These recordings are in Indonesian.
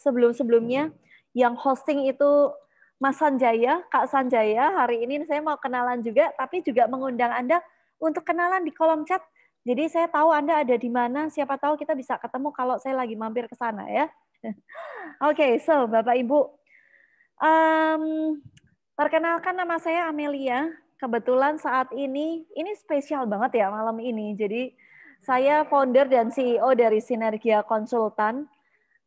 sebelum-sebelumnya hmm. yang hosting itu Mas Sanjaya, Kak Sanjaya, hari ini saya mau kenalan juga, tapi juga mengundang Anda untuk kenalan di kolom chat. Jadi saya tahu Anda ada di mana, siapa tahu kita bisa ketemu kalau saya lagi mampir ke sana ya. Oke, okay, so Bapak Ibu, um, perkenalkan nama saya Amelia. Kebetulan saat ini, ini spesial banget ya malam ini. Jadi saya founder dan CEO dari Sinergia Konsultan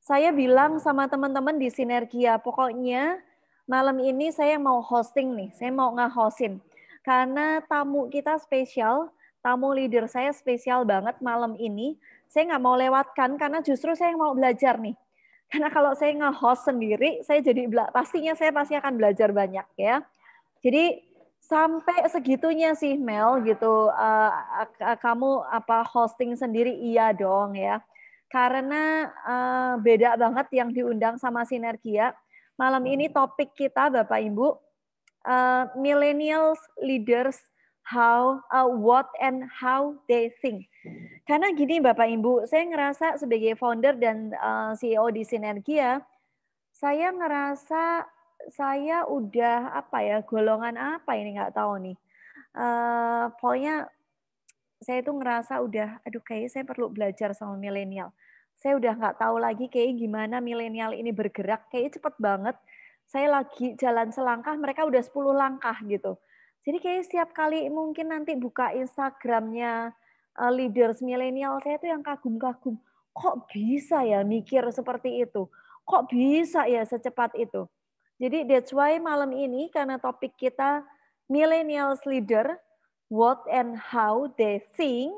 saya bilang sama teman-teman di Sinergia, pokoknya malam ini saya mau hosting nih, saya mau nge-hostin. Karena tamu kita spesial, tamu leader saya spesial banget malam ini. Saya nggak mau lewatkan karena justru saya yang mau belajar nih. Karena kalau saya nge-host sendiri, saya jadi pastinya saya pasti akan belajar banyak ya. Jadi sampai segitunya sih Mel gitu uh, kamu apa hosting sendiri iya dong ya karena uh, beda banget yang diundang sama Sinergia. Malam ini topik kita Bapak Ibu uh, eh, millennials leaders how uh, what and how they think. Karena gini Bapak Ibu, saya ngerasa sebagai founder dan uh, CEO di Sinergia, saya ngerasa saya udah apa ya golongan apa ini nggak tahu nih. Uh, pokoknya saya tuh ngerasa udah aduh kayaknya saya perlu belajar sama milenial saya udah nggak tahu lagi kayak gimana milenial ini bergerak, kayak cepet banget. Saya lagi jalan selangkah, mereka udah 10 langkah gitu. Jadi kayak setiap kali mungkin nanti buka Instagramnya eh, leaders milenial, saya tuh yang kagum-kagum. Kok bisa ya mikir seperti itu? Kok bisa ya secepat itu? Jadi that's why malam ini karena topik kita millennials leader, what and how they think.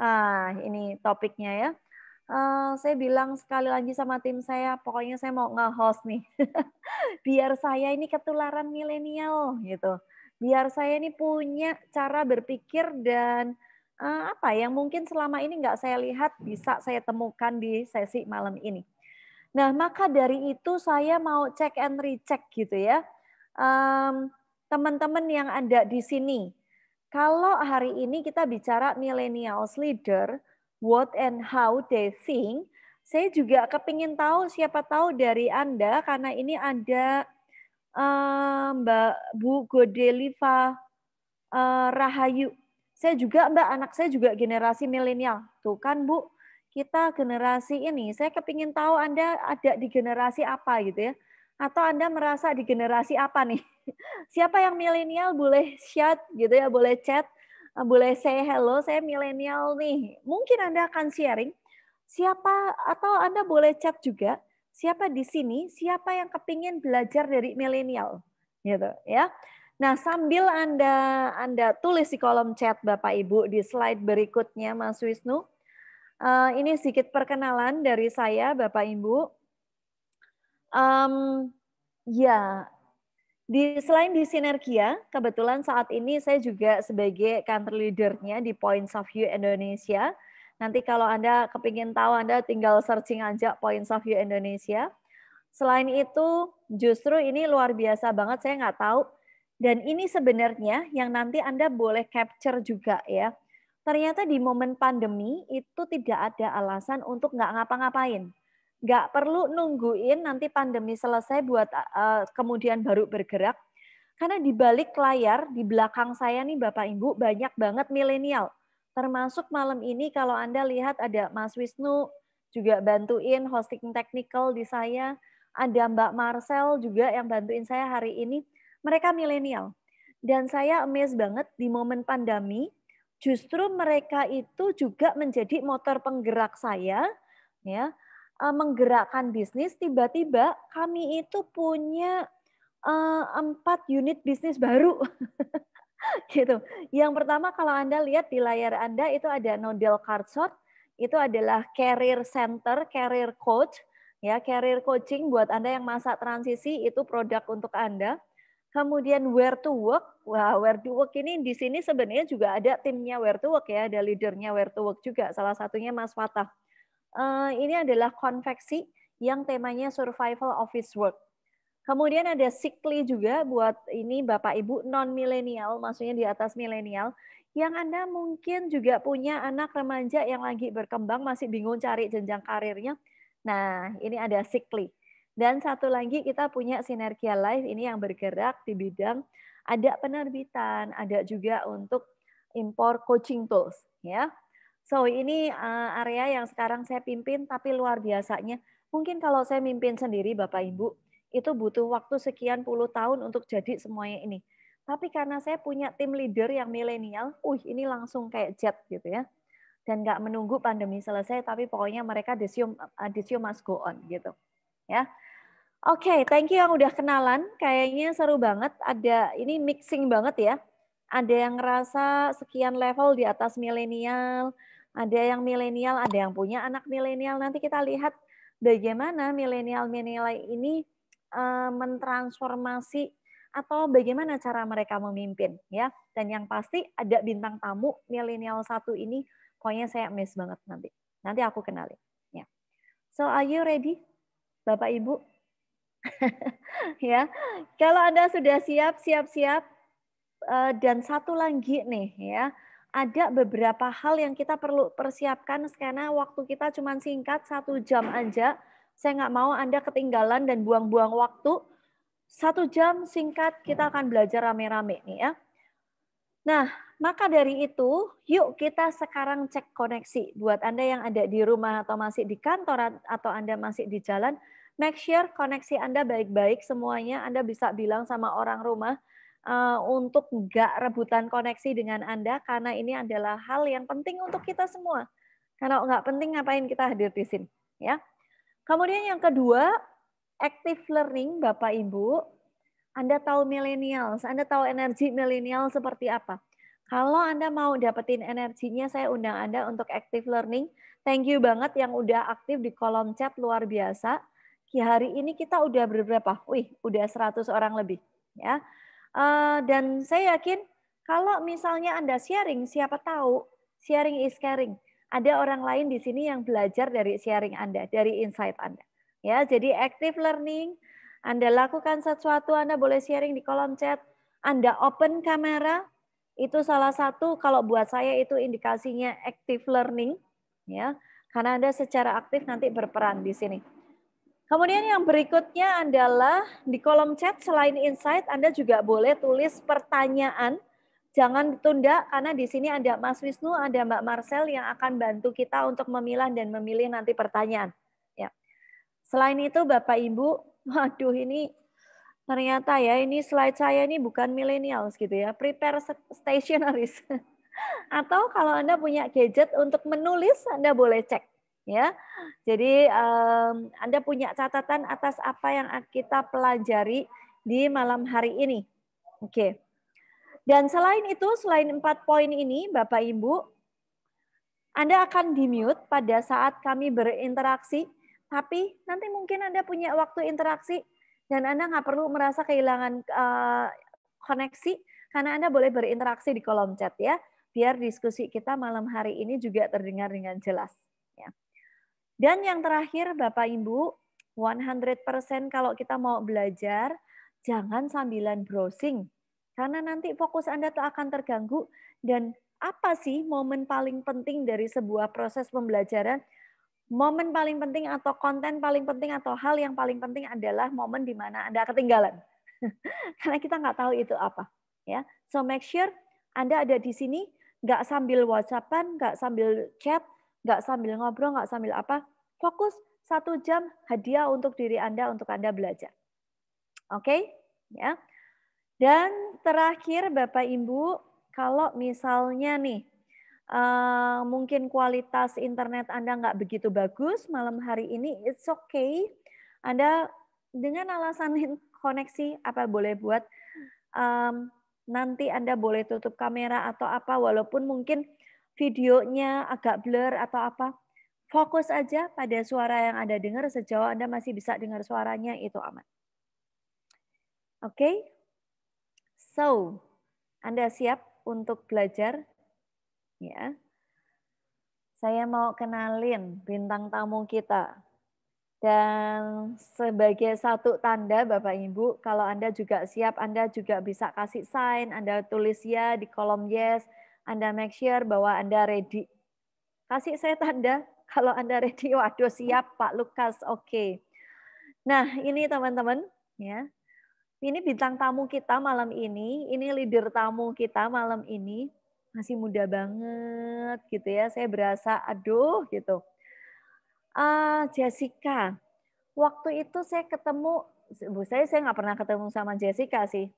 Ah, ini topiknya ya. Eh, saya bilang sekali lagi sama tim saya, pokoknya saya mau nge-host nih. Biar saya ini ketularan milenial gitu. Biar saya ini punya cara berpikir dan uh, apa ya, yang mungkin selama ini nggak saya lihat bisa saya temukan di sesi malam ini. Nah, maka dari itu saya mau cek and recheck gitu ya. Um, teman-teman yang ada di sini, kalau hari ini kita bicara millennials leader, what and how they think. Saya juga kepingin tahu siapa tahu dari Anda karena ini ada uh, Mbak Bu Godeliva uh, Rahayu. Saya juga Mbak anak saya juga generasi milenial. Tuh kan Bu, kita generasi ini. Saya kepingin tahu Anda ada di generasi apa gitu ya. Atau Anda merasa di generasi apa nih? Siapa yang milenial boleh chat gitu ya, boleh chat Ah, boleh saya hello, saya milenial nih. Mungkin Anda akan sharing siapa atau Anda boleh chat juga siapa di sini, siapa yang kepingin belajar dari milenial gitu ya. Nah, sambil Anda Anda tulis di kolom chat Bapak Ibu di slide berikutnya Mas Wisnu. Uh, ini sedikit perkenalan dari saya Bapak Ibu. Um, ya, di selain di Sinergia, kebetulan saat ini saya juga sebagai country leadernya di Points of View Indonesia. Nanti kalau Anda kepingin tahu, Anda tinggal searching aja Points of View Indonesia. Selain itu, justru ini luar biasa banget, saya nggak tahu. Dan ini sebenarnya yang nanti Anda boleh capture juga ya. Ternyata di momen pandemi itu tidak ada alasan untuk nggak ngapa-ngapain nggak perlu nungguin nanti pandemi selesai buat uh, kemudian baru bergerak. Karena di balik layar, di belakang saya nih Bapak Ibu, banyak banget milenial. Termasuk malam ini kalau Anda lihat ada Mas Wisnu juga bantuin hosting technical di saya. Ada Mbak Marcel juga yang bantuin saya hari ini. Mereka milenial. Dan saya amazed banget di momen pandemi, justru mereka itu juga menjadi motor penggerak saya ya Eh, menggerakkan bisnis, tiba-tiba kami itu punya eh, empat unit bisnis baru. gitu. Yang pertama kalau Anda lihat di layar Anda itu ada Nodel Cardshot, itu adalah career center, career coach, ya career coaching buat Anda yang masa transisi itu produk untuk Anda. Kemudian where to work. Wah, where to work ini di sini sebenarnya juga ada timnya where to work ya, ada leadernya where to work juga. Salah satunya Mas Fatah Eh, ini adalah konveksi yang temanya survival office work. Kemudian ada sikli juga buat ini Bapak Ibu non milenial, maksudnya di atas milenial, yang Anda mungkin juga punya anak remaja yang lagi berkembang masih bingung cari jenjang karirnya. Nah, ini ada sikli. Dan satu lagi kita punya Sinergia Life ini yang bergerak di bidang ada penerbitan, ada juga untuk impor coaching tools ya. So ini uh, area yang sekarang saya pimpin, tapi luar biasanya. Mungkin kalau saya mimpin sendiri Bapak Ibu, itu butuh waktu sekian puluh tahun untuk jadi semuanya ini. Tapi karena saya punya tim leader yang milenial, uh ini langsung kayak jet gitu ya. Dan nggak menunggu pandemi selesai, tapi pokoknya mereka disium, uh, disium must go on gitu. Ya, Oke, okay, thank you yang udah kenalan. Kayaknya seru banget. Ada ini mixing banget ya. Ada yang ngerasa sekian level di atas milenial, ada yang milenial, ada yang punya anak milenial. Nanti kita lihat bagaimana milenial-milenial ini eh, mentransformasi atau bagaimana cara mereka memimpin ya. Dan yang pasti ada bintang tamu milenial satu ini pokoknya saya miss banget nanti. Nanti aku kenalin ya. So are you ready Bapak Ibu? ya. Kalau Anda sudah siap, siap-siap eh, dan satu lagi nih ya ada beberapa hal yang kita perlu persiapkan karena waktu kita cuma singkat satu jam aja. Saya nggak mau Anda ketinggalan dan buang-buang waktu. Satu jam singkat kita akan belajar rame-rame nih ya. Nah, maka dari itu, yuk kita sekarang cek koneksi. Buat Anda yang ada di rumah atau masih di kantor atau Anda masih di jalan, make sure koneksi Anda baik-baik semuanya. Anda bisa bilang sama orang rumah, uh, untuk gak rebutan koneksi dengan Anda karena ini adalah hal yang penting untuk kita semua. karena nggak penting ngapain kita hadir di sini, ya? Kemudian yang kedua, active learning Bapak Ibu. Anda tahu millennials, Anda tahu energi milenial seperti apa. Kalau Anda mau dapetin energinya, saya undang Anda untuk active learning. Thank you banget yang udah aktif di kolom chat luar biasa. hari ini kita udah berapa? Wih, udah 100 orang lebih ya. Uh, dan saya yakin kalau misalnya Anda sharing, siapa tahu sharing is caring. Ada orang lain di sini yang belajar dari sharing Anda, dari insight Anda. Ya, jadi active learning, Anda lakukan sesuatu, Anda boleh sharing di kolom chat, Anda open kamera, itu salah satu kalau buat saya itu indikasinya active learning ya karena Anda secara aktif nanti berperan di sini. Kemudian yang berikutnya adalah di kolom chat selain insight Anda juga boleh tulis pertanyaan. Jangan ditunda karena di sini ada Mas Wisnu, ada Mbak Marcel yang akan bantu kita untuk memilah dan memilih nanti pertanyaan. Ya. Selain itu Bapak Ibu, waduh ini ternyata ya ini slide saya ini bukan millennials gitu ya. Prepare stationaries. Atau kalau Anda punya gadget untuk menulis, Anda boleh cek ya. Jadi um, Anda punya catatan atas apa yang kita pelajari di malam hari ini. Oke. Okay. Dan selain itu, selain empat poin ini, Bapak Ibu, Anda akan di-mute pada saat kami berinteraksi, tapi nanti mungkin Anda punya waktu interaksi dan Anda nggak perlu merasa kehilangan uh, koneksi karena Anda boleh berinteraksi di kolom chat ya, biar diskusi kita malam hari ini juga terdengar dengan jelas. Ya. Dan yang terakhir Bapak Ibu, 100% kalau kita mau belajar, jangan sambilan browsing. Karena nanti fokus Anda tak akan terganggu dan apa sih momen paling penting dari sebuah proses pembelajaran? Momen paling penting atau konten paling penting atau hal yang paling penting adalah momen di mana Anda ketinggalan. Karena kita nggak tahu itu apa. ya. So make sure Anda ada di sini, nggak sambil whatsappan, nggak sambil chat, nggak sambil ngobrol, nggak sambil apa. Fokus satu jam hadiah untuk diri Anda untuk Anda belajar. Oke, okay? ya. Dan terakhir Bapak Ibu, kalau misalnya nih uh, mungkin kualitas internet Anda nggak begitu bagus malam hari ini, it's okay. Anda dengan alasan koneksi apa boleh buat um, nanti Anda boleh tutup kamera atau apa walaupun mungkin videonya agak blur atau apa Fokus aja pada suara yang Anda dengar sejauh Anda masih bisa dengar suaranya itu aman. Oke? Okay? So, Anda siap untuk belajar? Ya. Saya mau kenalin bintang tamu kita. Dan sebagai satu tanda Bapak Ibu, kalau Anda juga siap, Anda juga bisa kasih sign, Anda tulis ya di kolom yes, Anda make sure bahwa Anda ready. Kasih saya tanda kalau Anda ready, waduh siap Pak Lukas, oke. Okay. Nah ini teman-teman, ya ini bintang tamu kita malam ini, ini leader tamu kita malam ini, masih muda banget gitu ya, saya berasa aduh gitu. Uh, Jessica, waktu itu saya ketemu, bu saya saya nggak pernah ketemu sama Jessica sih,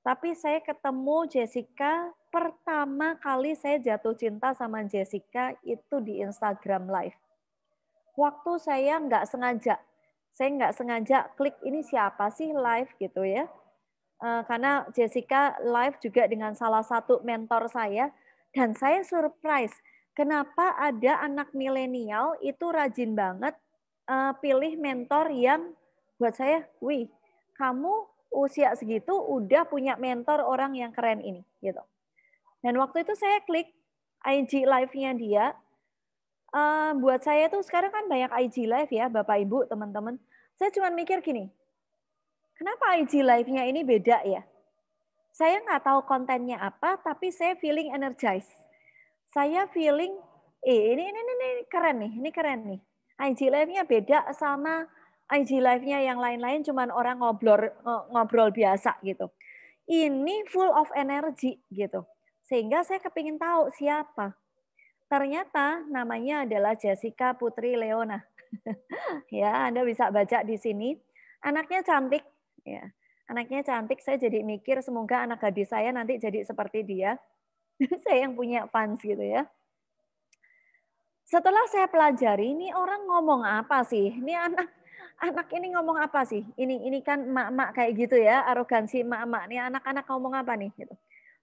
tapi saya ketemu Jessica pertama kali saya jatuh cinta sama Jessica itu di Instagram Live. Waktu saya nggak sengaja, saya nggak sengaja klik ini siapa sih live gitu ya. Eh, karena Jessica live juga dengan salah satu mentor saya, dan saya surprise kenapa ada anak milenial itu rajin banget eh, pilih mentor yang buat saya, wih, kamu usia segitu udah punya mentor orang yang keren ini gitu. Dan waktu itu saya klik IG live-nya dia. Uh, buat saya tuh sekarang kan banyak IG live ya, Bapak Ibu, teman-teman. Saya cuma mikir gini, kenapa IG live-nya ini beda ya? Saya nggak tahu kontennya apa, tapi saya feeling energized. Saya feeling, eh ini, ini, ini, ini keren nih, ini keren nih. IG live-nya beda sama IG live-nya yang lain-lain cuman orang ngobrol ngobrol biasa gitu. Ini full of energy gitu. Sehingga saya kepingin tahu siapa. Ternyata namanya adalah Jessica Putri Leona. ya, Anda bisa baca di sini. Anaknya cantik, ya. Anaknya cantik, saya jadi mikir semoga anak gadis saya nanti jadi seperti dia. saya yang punya fans gitu ya setelah saya pelajari ini orang ngomong apa sih ini anak anak ini ngomong apa sih? Ini ini kan emak-emak kayak gitu ya, arogansi emak-emak nih anak-anak ngomong apa nih gitu.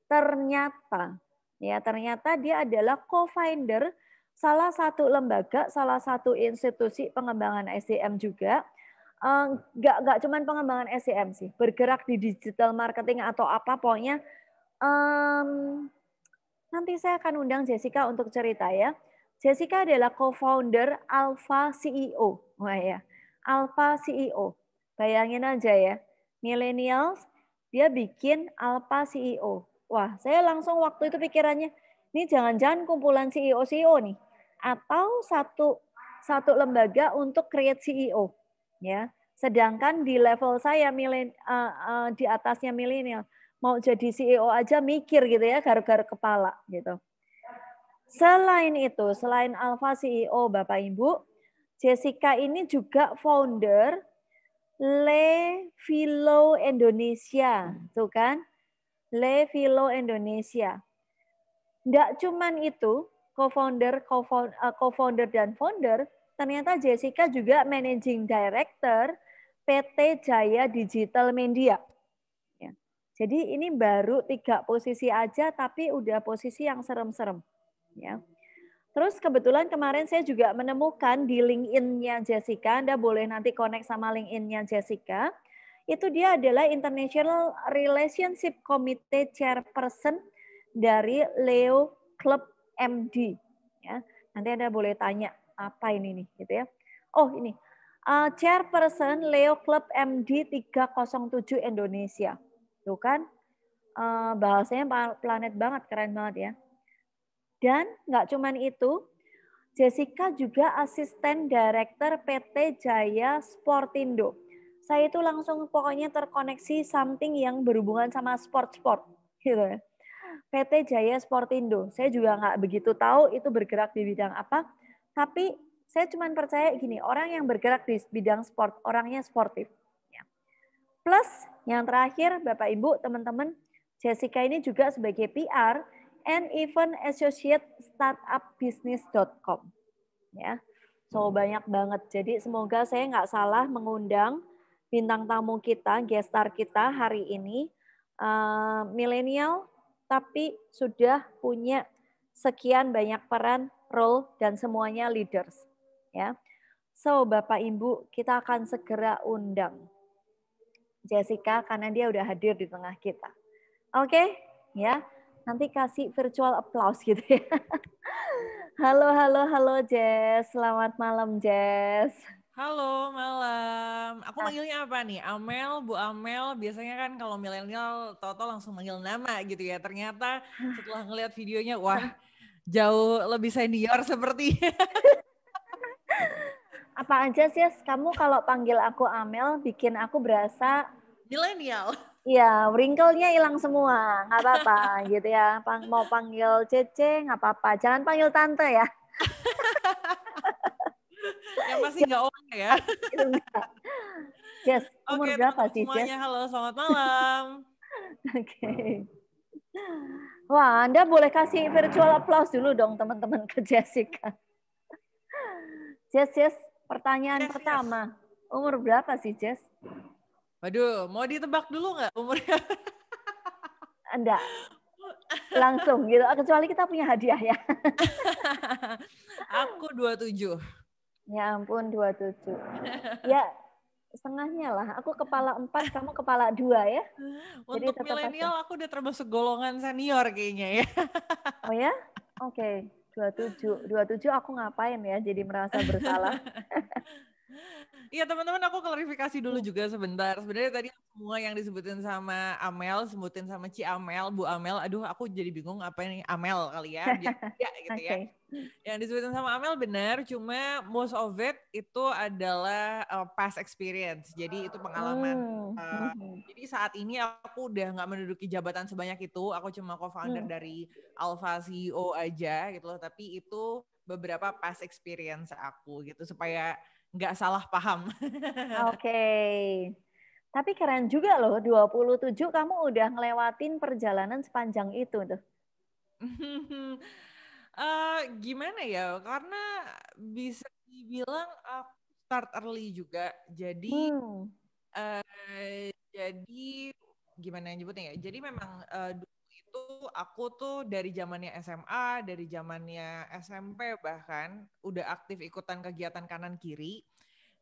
Ternyata ya ternyata dia adalah co-founder salah satu lembaga, salah satu institusi pengembangan SDM juga. Enggak eh, enggak cuman pengembangan SDM sih, bergerak di digital marketing atau apa pokoknya um, nanti saya akan undang Jessica untuk cerita ya. Jessica adalah co-founder Alpha CEO. Wah ya. Alpha CEO. Bayangin aja ya, millennials dia bikin Alpha CEO. Wah, saya langsung waktu itu pikirannya, ini jangan-jangan kumpulan CEO-CEO e nih atau satu satu lembaga untuk create CEO ya. Sedangkan di level saya milen, uh, eh, uh, eh, di atasnya milenial mau jadi CEO aja mikir gitu ya, garuk-garuk kepala gitu. Selain itu, selain Alpha CEO Bapak Ibu, Jessica ini juga founder Le Vilo Indonesia, hmm. tuh kan? Le Vilo Indonesia. Enggak cuman itu, co-founder, eh, co-founder dan founder, ternyata Jessica juga managing director PT Jaya Digital Media. Ya. Jadi ini baru tiga posisi aja, tapi udah posisi yang serem-serem. Ya. -serem Terus kebetulan kemarin saya juga menemukan di LinkedIn-nya Jessica, Anda boleh nanti connect sama LinkedIn-nya Jessica. Itu dia adalah International Relationship Committee Chairperson dari Leo Club MD. Ya, nanti Anda boleh tanya apa ini nih, gitu ya. Oh ini, uh, Chairperson Leo Club MD 307 Indonesia. Tuh kan, uh, bahasanya planet banget, keren banget ya. Dan nggak cuman itu, Jessica juga asisten director PT Jaya Sportindo. Saya itu langsung pokoknya terkoneksi something yang berhubungan sama sport-sport gitu ya. PT Jaya Sportindo. Saya juga nggak begitu tahu itu bergerak di bidang apa, tapi saya cuma percaya gini, orang yang bergerak di bidang sport, orangnya sportif. Ya. Plus yang terakhir Bapak Ibu, teman-teman, Jessica ini juga sebagai PR, and even associate startupbusiness.com. Ya, so hmm. banyak banget. Jadi semoga saya nggak salah mengundang bintang tamu kita, gestar kita hari ini uh, milenial, tapi sudah punya sekian banyak peran, role, dan semuanya leaders. Ya, so Bapak Ibu kita akan segera undang Jessica karena dia udah hadir di tengah kita. Oke, okay? ya nanti kasih virtual applause gitu ya. Halo, halo, halo Jess. Selamat malam Jess. Halo, malam. Aku ah. manggilnya apa nih? Amel, Bu Amel. Biasanya kan kalau milenial Toto langsung manggil nama gitu ya. Ternyata ah. setelah ngeliat videonya, wah jauh lebih senior seperti. apa aja sih, kamu kalau panggil aku Amel, bikin aku berasa milenial. Iya, wrinkle-nya hilang semua, nggak apa-apa gitu ya. Pang, mau panggil Cece nggak apa-apa, jangan panggil tante ya. yang pasti nggak orang ya. Jess, umur okay, berapa sih Jess? Halo, selamat malam. oke. Okay. Wah, Anda boleh kasih virtual applause dulu dong teman-teman ke Jessica. Jess, Jess, pertanyaan yes, pertama. Yes. Umur berapa sih Jess? Waduh, mau ditebak dulu nggak umurnya? Enggak. Langsung gitu, kecuali kita punya hadiah ya. Aku 27. Ya ampun 27. Ya setengahnya lah. Aku kepala empat, kamu kepala dua ya. Untuk Jadi milenial aku udah termasuk golongan senior kayaknya ya. Oh ya? Oke. Okay. 27. 27 aku ngapain ya? Jadi merasa bersalah. Iya teman-teman aku klarifikasi dulu juga sebentar. Sebenarnya tadi semua yang disebutin sama Amel, sebutin sama Ci Amel, Bu Amel, aduh aku jadi bingung apa ini Amel kali ya. Gitu ya, ya gitu okay. ya. Yang disebutin sama Amel benar, cuma most of it itu adalah uh, past experience. Jadi itu pengalaman. Uh, Jadi saat ini aku udah nggak menduduki jabatan sebanyak itu. Aku cuma co-founder mm. dari Alpha CEO aja gitu loh. Tapi itu beberapa past experience aku gitu supaya nggak salah paham. Oke. Okay. Tapi keren juga loh, 27 kamu udah ngelewatin perjalanan sepanjang itu tuh. uh, gimana ya, karena bisa dibilang aku start early juga, jadi hmm. uh, jadi gimana yang nyebutnya ya, jadi memang uh, itu aku tuh dari zamannya SMA, dari zamannya SMP bahkan udah aktif ikutan kegiatan kanan kiri.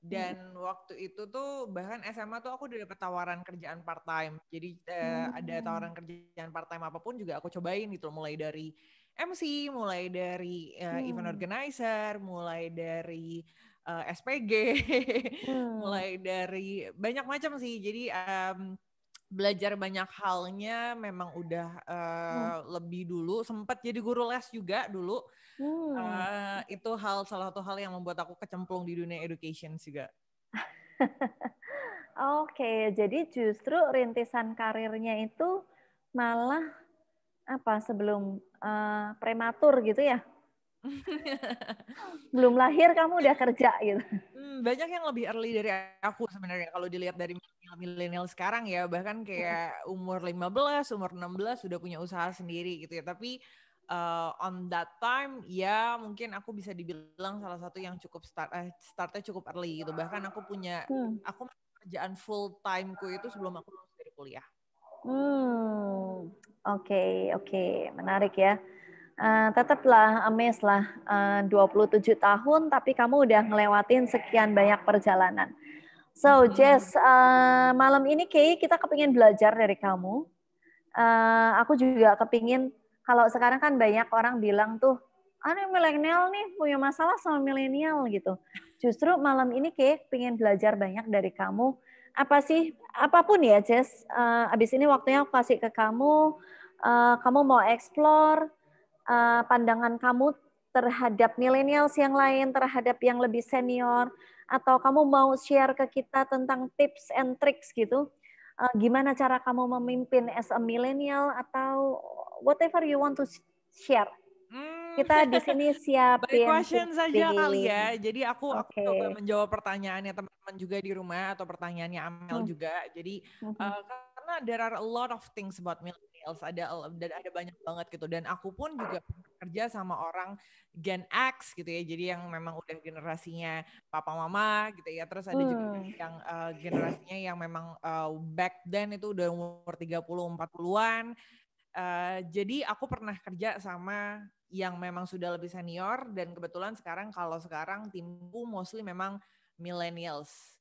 Dan hmm. waktu itu tuh bahkan SMA tuh aku udah dapet tawaran kerjaan part time. Jadi eh, hmm. uh, ada tawaran kerjaan part time apapun juga aku cobain gitu mulai dari MC, mulai dari uh, hmm. event organizer, mulai dari uh, eh, SPG, hmm. mulai dari banyak macam sih. Jadi um, belajar banyak halnya memang udah uh, hmm. lebih dulu sempat jadi guru les juga dulu hmm. uh, itu hal salah satu hal yang membuat aku kecemplung di dunia education juga oke okay, jadi justru rintisan karirnya itu malah apa sebelum uh, prematur gitu ya belum lahir kamu udah kerja gitu. Hmm, banyak yang lebih early dari aku sebenarnya kalau dilihat dari milenial sekarang ya bahkan kayak umur 15, umur 16 sudah punya usaha sendiri gitu ya. Tapi uh, on that time ya mungkin aku bisa dibilang salah satu yang cukup start eh, startnya cukup early gitu. Bahkan aku punya hmm. aku kerjaan full timeku itu sebelum aku lulus dari kuliah. Hmm. Oke, okay, oke, okay. menarik ya uh, tetaplah lah eh, uh, 27 tahun tapi kamu udah ngelewatin sekian banyak perjalanan. So hmm. Jess, uh, malam ini Kay kita kepingin belajar dari kamu. Uh, aku juga kepingin kalau sekarang kan banyak orang bilang tuh, aneh milenial nih punya masalah sama milenial gitu. Justru malam ini Kay pengen belajar banyak dari kamu. Apa sih, apapun ya Jess, uh, abis ini waktunya aku kasih ke kamu, uh, kamu mau explore, uh, pandangan kamu terhadap millennials yang lain, terhadap yang lebih senior, atau kamu mau share ke kita tentang tips and tricks gitu, uh, gimana cara kamu memimpin as a millennial atau whatever you want to share. Hmm. Kita di sini siap. By question saja kali ya. Jadi aku okay. aku coba menjawab pertanyaannya teman-teman juga di rumah atau pertanyaannya Amel hmm. juga. Jadi hmm. uh, karena there are a lot of things about millennials millennials ada dan ada banyak banget gitu dan aku pun ah. juga kerja sama orang Gen X gitu ya jadi yang memang udah generasinya papa mama gitu ya terus ada juga hmm. yang uh, generasinya yang memang uh, back then itu udah umur 30 40-an Uh, jadi aku pernah kerja sama yang memang sudah lebih senior dan kebetulan sekarang kalau sekarang timku mostly memang millennials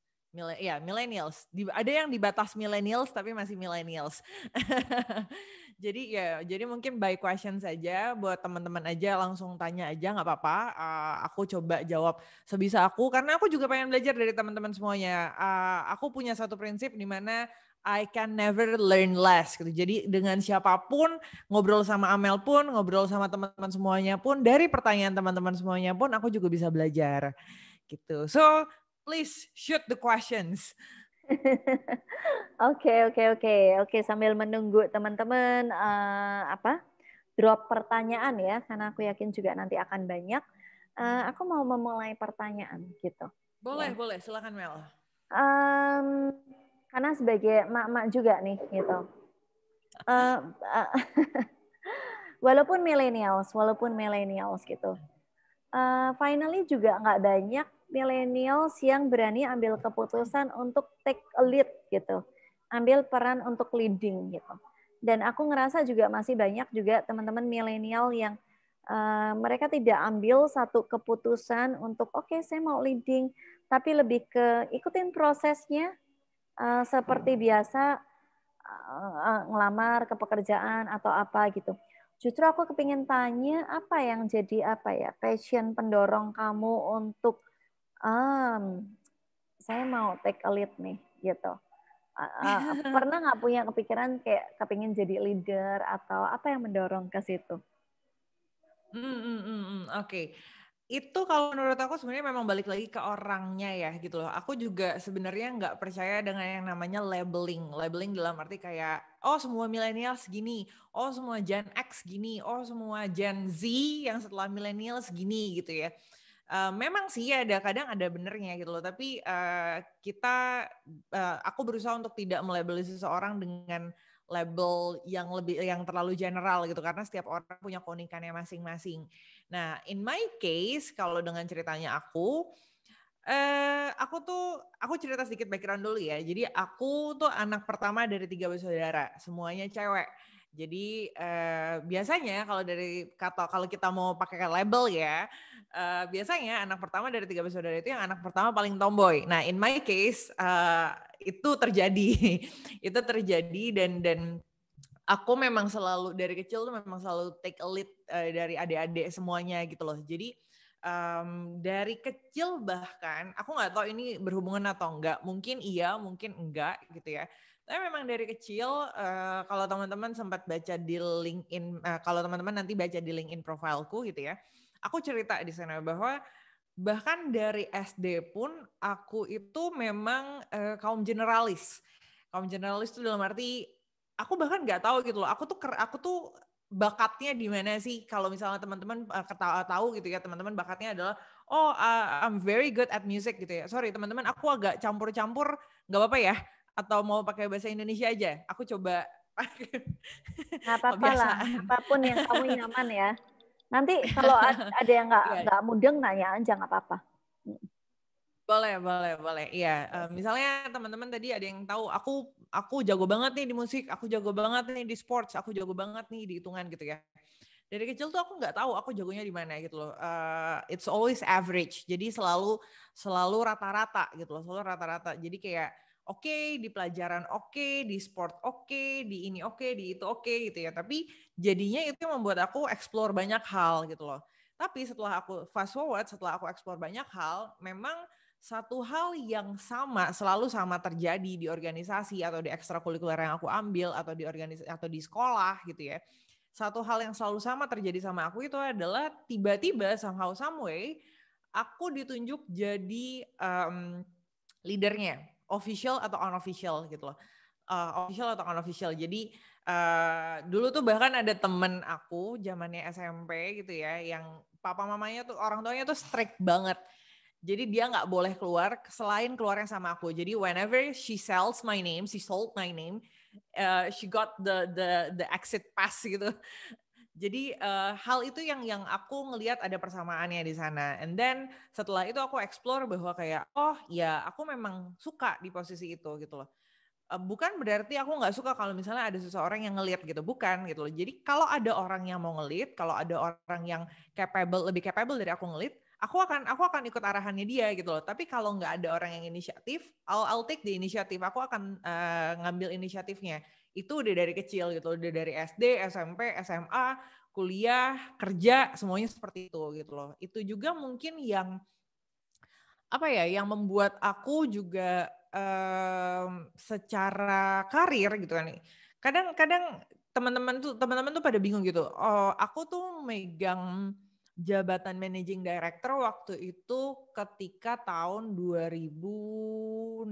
ya millennials. ada yang di batas millennials tapi masih millennials. jadi ya, jadi mungkin by question saja buat teman-teman aja langsung tanya aja nggak apa-apa. Uh, aku coba jawab sebisa aku karena aku juga pengen belajar dari teman-teman semuanya. Uh, aku punya satu prinsip di mana I can never learn less gitu. Jadi dengan siapapun ngobrol sama Amel pun, ngobrol sama teman-teman semuanya pun, dari pertanyaan teman-teman semuanya pun aku juga bisa belajar gitu. So please shoot the questions. Oke oke oke oke sambil menunggu teman-teman uh, apa drop pertanyaan ya karena aku yakin juga nanti akan banyak. Uh, aku mau memulai pertanyaan gitu. Boleh ya. boleh silakan Mel. Um, karena sebagai mak-mak juga nih gitu. Uh, uh, walaupun milenials, walaupun milenials gitu. Uh, finally juga nggak banyak millennials yang berani ambil keputusan untuk take a lead gitu. Ambil peran untuk leading gitu. Dan aku ngerasa juga masih banyak juga teman-teman milenial yang uh, mereka tidak ambil satu keputusan untuk oke okay, saya mau leading, tapi lebih ke ikutin prosesnya uh, seperti biasa uh, ngelamar ke pekerjaan atau apa gitu. Justru aku kepingin tanya apa yang jadi apa ya passion pendorong kamu untuk um, saya mau take a lead nih gitu. Uh, pernah nggak punya kepikiran kayak kepingin jadi leader atau apa yang mendorong ke situ? Hmm, hmm, hmm, hmm Oke. Okay itu kalau menurut aku sebenarnya memang balik lagi ke orangnya ya gitu loh. Aku juga sebenarnya nggak percaya dengan yang namanya labeling. Labeling dalam arti kayak oh semua milenial segini, oh semua Gen X gini, oh semua Gen Z yang setelah milenial segini gitu ya. Eh, memang sih ya, ada kadang ada benernya gitu loh tapi uh, kita uh, aku berusaha untuk tidak melabeli seseorang dengan label yang lebih yang terlalu general gitu karena setiap orang punya keunikannya masing-masing. Nah, in my case kalau dengan ceritanya aku eh aku tuh aku cerita sedikit background dulu ya. Jadi aku tuh anak pertama dari tiga bersaudara, semuanya cewek. Jadi eh, biasanya kalau dari kata kalau kita mau pakai label ya, eh, biasanya anak pertama dari tiga bersaudara itu yang anak pertama paling tomboy. Nah, in my case eh, itu terjadi, itu terjadi dan dan aku memang selalu dari kecil tuh memang selalu take a lead eh, dari adik-adik semuanya gitu loh. Jadi um, dari kecil bahkan aku nggak tahu ini berhubungan atau enggak. Mungkin iya, mungkin enggak gitu ya. Tapi memang dari kecil uh, kalau teman-teman sempat baca di LinkedIn uh, kalau teman-teman nanti baca di LinkedIn profilku gitu ya. Aku cerita di sana bahwa bahkan dari SD pun aku itu memang uh, kaum generalis. Kaum generalis itu dalam arti aku bahkan nggak tahu gitu loh. Aku tuh aku tuh bakatnya di mana sih kalau misalnya teman-teman ketawa tahu gitu ya teman-teman bakatnya adalah oh uh, I'm very good at music gitu ya sorry teman-teman aku agak campur-campur nggak apa-apa ya atau mau pakai bahasa Indonesia aja? Aku coba Nah, apa-apa lah, apapun yang kamu nyaman ya. Nanti kalau ada yang nggak iya. nggak mudeng nanya aja nggak apa-apa. Boleh, boleh, boleh. Iya, eh, misalnya teman-teman tadi ada yang tahu aku aku jago banget nih di musik, aku jago banget nih di sports, aku jago banget nih di hitungan gitu ya. Dari kecil tuh aku nggak tahu aku jagonya di mana gitu loh. Uh, it's always average. Jadi selalu selalu rata-rata gitu loh, selalu rata-rata. Jadi kayak oke, okay, di pelajaran oke, okay, di sport oke, okay, di ini oke, okay, di itu oke okay, gitu ya. Tapi jadinya itu yang membuat aku explore banyak hal gitu loh. Tapi setelah aku fast forward, setelah aku explore banyak hal, memang satu hal yang sama selalu sama terjadi di organisasi atau di ekstrakurikuler yang aku ambil atau di organisasi atau di sekolah gitu ya. Satu hal yang selalu sama terjadi sama aku itu adalah tiba-tiba somehow some way aku ditunjuk jadi um, leadernya official atau unofficial gitu loh uh, official atau unofficial. Jadi uh, dulu tuh bahkan ada temen aku zamannya SMP gitu ya, yang papa mamanya tuh orang tuanya tuh strict banget. Jadi dia nggak boleh keluar selain keluar yang sama aku. Jadi whenever she sells my name, she sold my name, uh, she got the the the exit pass gitu. Jadi uh, hal itu yang yang aku ngelihat ada persamaannya di sana. And then setelah itu aku explore bahwa kayak oh ya aku memang suka di posisi itu gitu loh. Eh, bukan berarti aku nggak suka kalau misalnya ada seseorang yang ngelihat gitu, bukan gitu loh. Jadi kalau ada orang yang mau ngelit, kalau ada orang yang capable lebih capable dari aku ngelit, aku akan aku akan ikut arahannya dia gitu loh. Tapi kalau nggak ada orang yang inisiatif, I'll, I'll take the inisiatif. Aku akan uh, ngambil inisiatifnya itu udah dari kecil gitu udah dari SD SMP SMA kuliah kerja semuanya seperti itu gitu loh itu juga mungkin yang apa ya yang membuat aku juga um, secara karir gitu kan kadang-kadang teman-teman tuh teman-teman tuh pada bingung gitu oh aku tuh megang jabatan managing director waktu itu ketika tahun 2016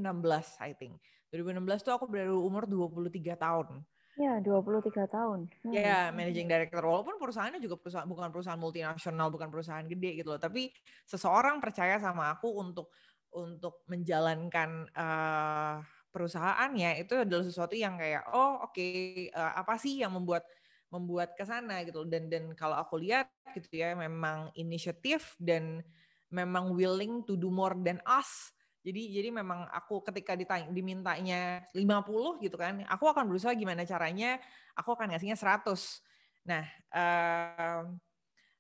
I think 2016 tuh aku baru umur 23 tahun. Iya, 23 tahun. Hmm, iya, yeah, hmm. managing director. Walaupun perusahaannya juga perusahaan bukan perusahaan multinasional, bukan perusahaan gede gitu loh, tapi seseorang percaya sama aku untuk untuk menjalankan uh, ya itu adalah sesuatu yang kayak oh oke okay, uh, eh, apa sih yang membuat membuat ke sana gitu dan dan kalau aku lihat gitu ya memang inisiatif dan memang willing to do more than us jadi jadi memang aku ketika ditanya, dimintanya 50 gitu kan, aku akan berusaha gimana caranya aku akan ngasihnya 100. Nah, um,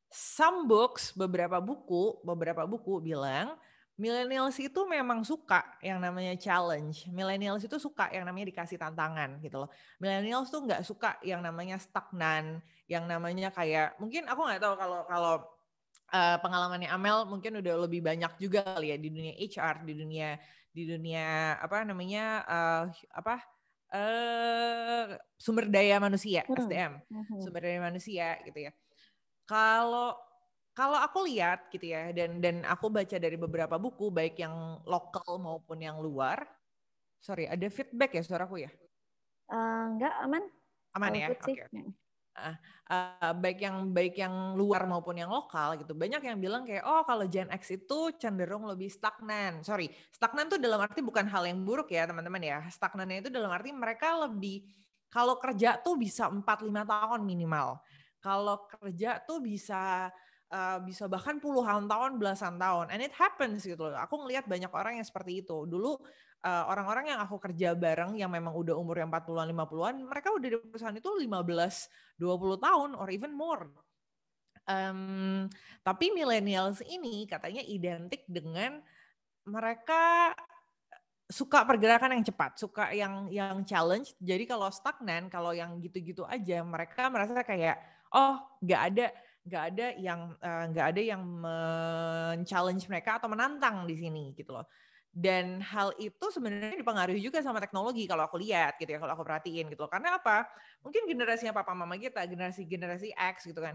some books, beberapa buku, beberapa buku bilang millennials itu memang suka yang namanya challenge. Millennials itu suka yang namanya dikasih tantangan gitu loh. Millennials tuh nggak suka yang namanya stagnan, yang namanya kayak mungkin aku nggak tahu kalau kalau uh, pengalamannya Amel mungkin udah lebih banyak juga kali ya di dunia HR, di dunia di dunia apa namanya uh, apa uh, sumber daya manusia hmm. SDM, sumber daya manusia gitu ya. Kalau kalau aku lihat gitu ya dan dan aku baca dari beberapa buku baik yang lokal maupun yang luar. Sorry, ada feedback ya suaraku ya? Uh, enggak, aman. Aman oh, ya. Oke. okay. Mm-hmm. Uh, uh, baik yang baik yang luar maupun yang lokal gitu banyak yang bilang kayak oh kalau Gen X itu cenderung lebih stagnan sorry stagnan itu dalam arti bukan hal yang buruk ya teman-teman ya stagnannya itu dalam arti mereka lebih kalau kerja tuh bisa 4-5 tahun minimal kalau kerja tuh bisa Eh, bisa bahkan puluhan tahun, belasan tahun. And it happens gitu loh. Aku ngelihat banyak orang yang seperti itu. Dulu orang eh, orang-orang yang aku kerja bareng yang memang udah umurnya 40-an, 50-an, mereka udah di perusahaan itu 15, 20 tahun or even more. Um, tapi millennials ini katanya identik dengan mereka suka pergerakan yang cepat, suka yang yang challenge. Jadi kalau stagnan, kalau yang gitu-gitu aja, mereka merasa kayak oh nggak ada nggak ada yang eh, nggak uh, ada yang men-challenge mereka atau menantang di sini gitu loh dan hal itu sebenarnya dipengaruhi juga sama teknologi kalau aku lihat gitu ya kalau aku perhatiin gitu loh karena apa mungkin generasinya papa mama kita generasi generasi X gitu kan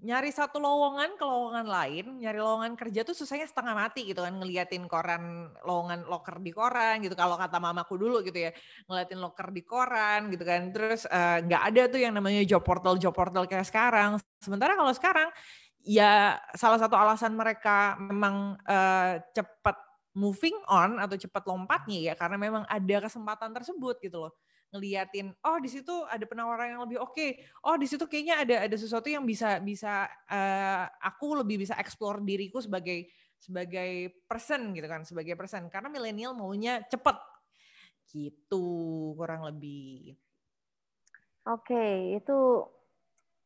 nyari satu lowongan ke lowongan lain, nyari lowongan kerja tuh susahnya setengah mati gitu kan ngeliatin koran lowongan loker di koran gitu kalau kata mamaku dulu gitu ya ngeliatin loker di koran gitu kan terus eh, nggak uh, ada tuh yang namanya job portal job portal kayak sekarang sementara kalau sekarang ya salah satu alasan mereka memang uh, cepat moving on atau cepat lompatnya ya karena memang ada kesempatan tersebut gitu loh ngeliatin oh di situ ada penawaran yang lebih oke okay. oh di situ kayaknya ada ada sesuatu yang bisa bisa uh, aku lebih bisa explore diriku sebagai sebagai person gitu kan sebagai person karena milenial maunya cepet gitu kurang lebih oke okay, itu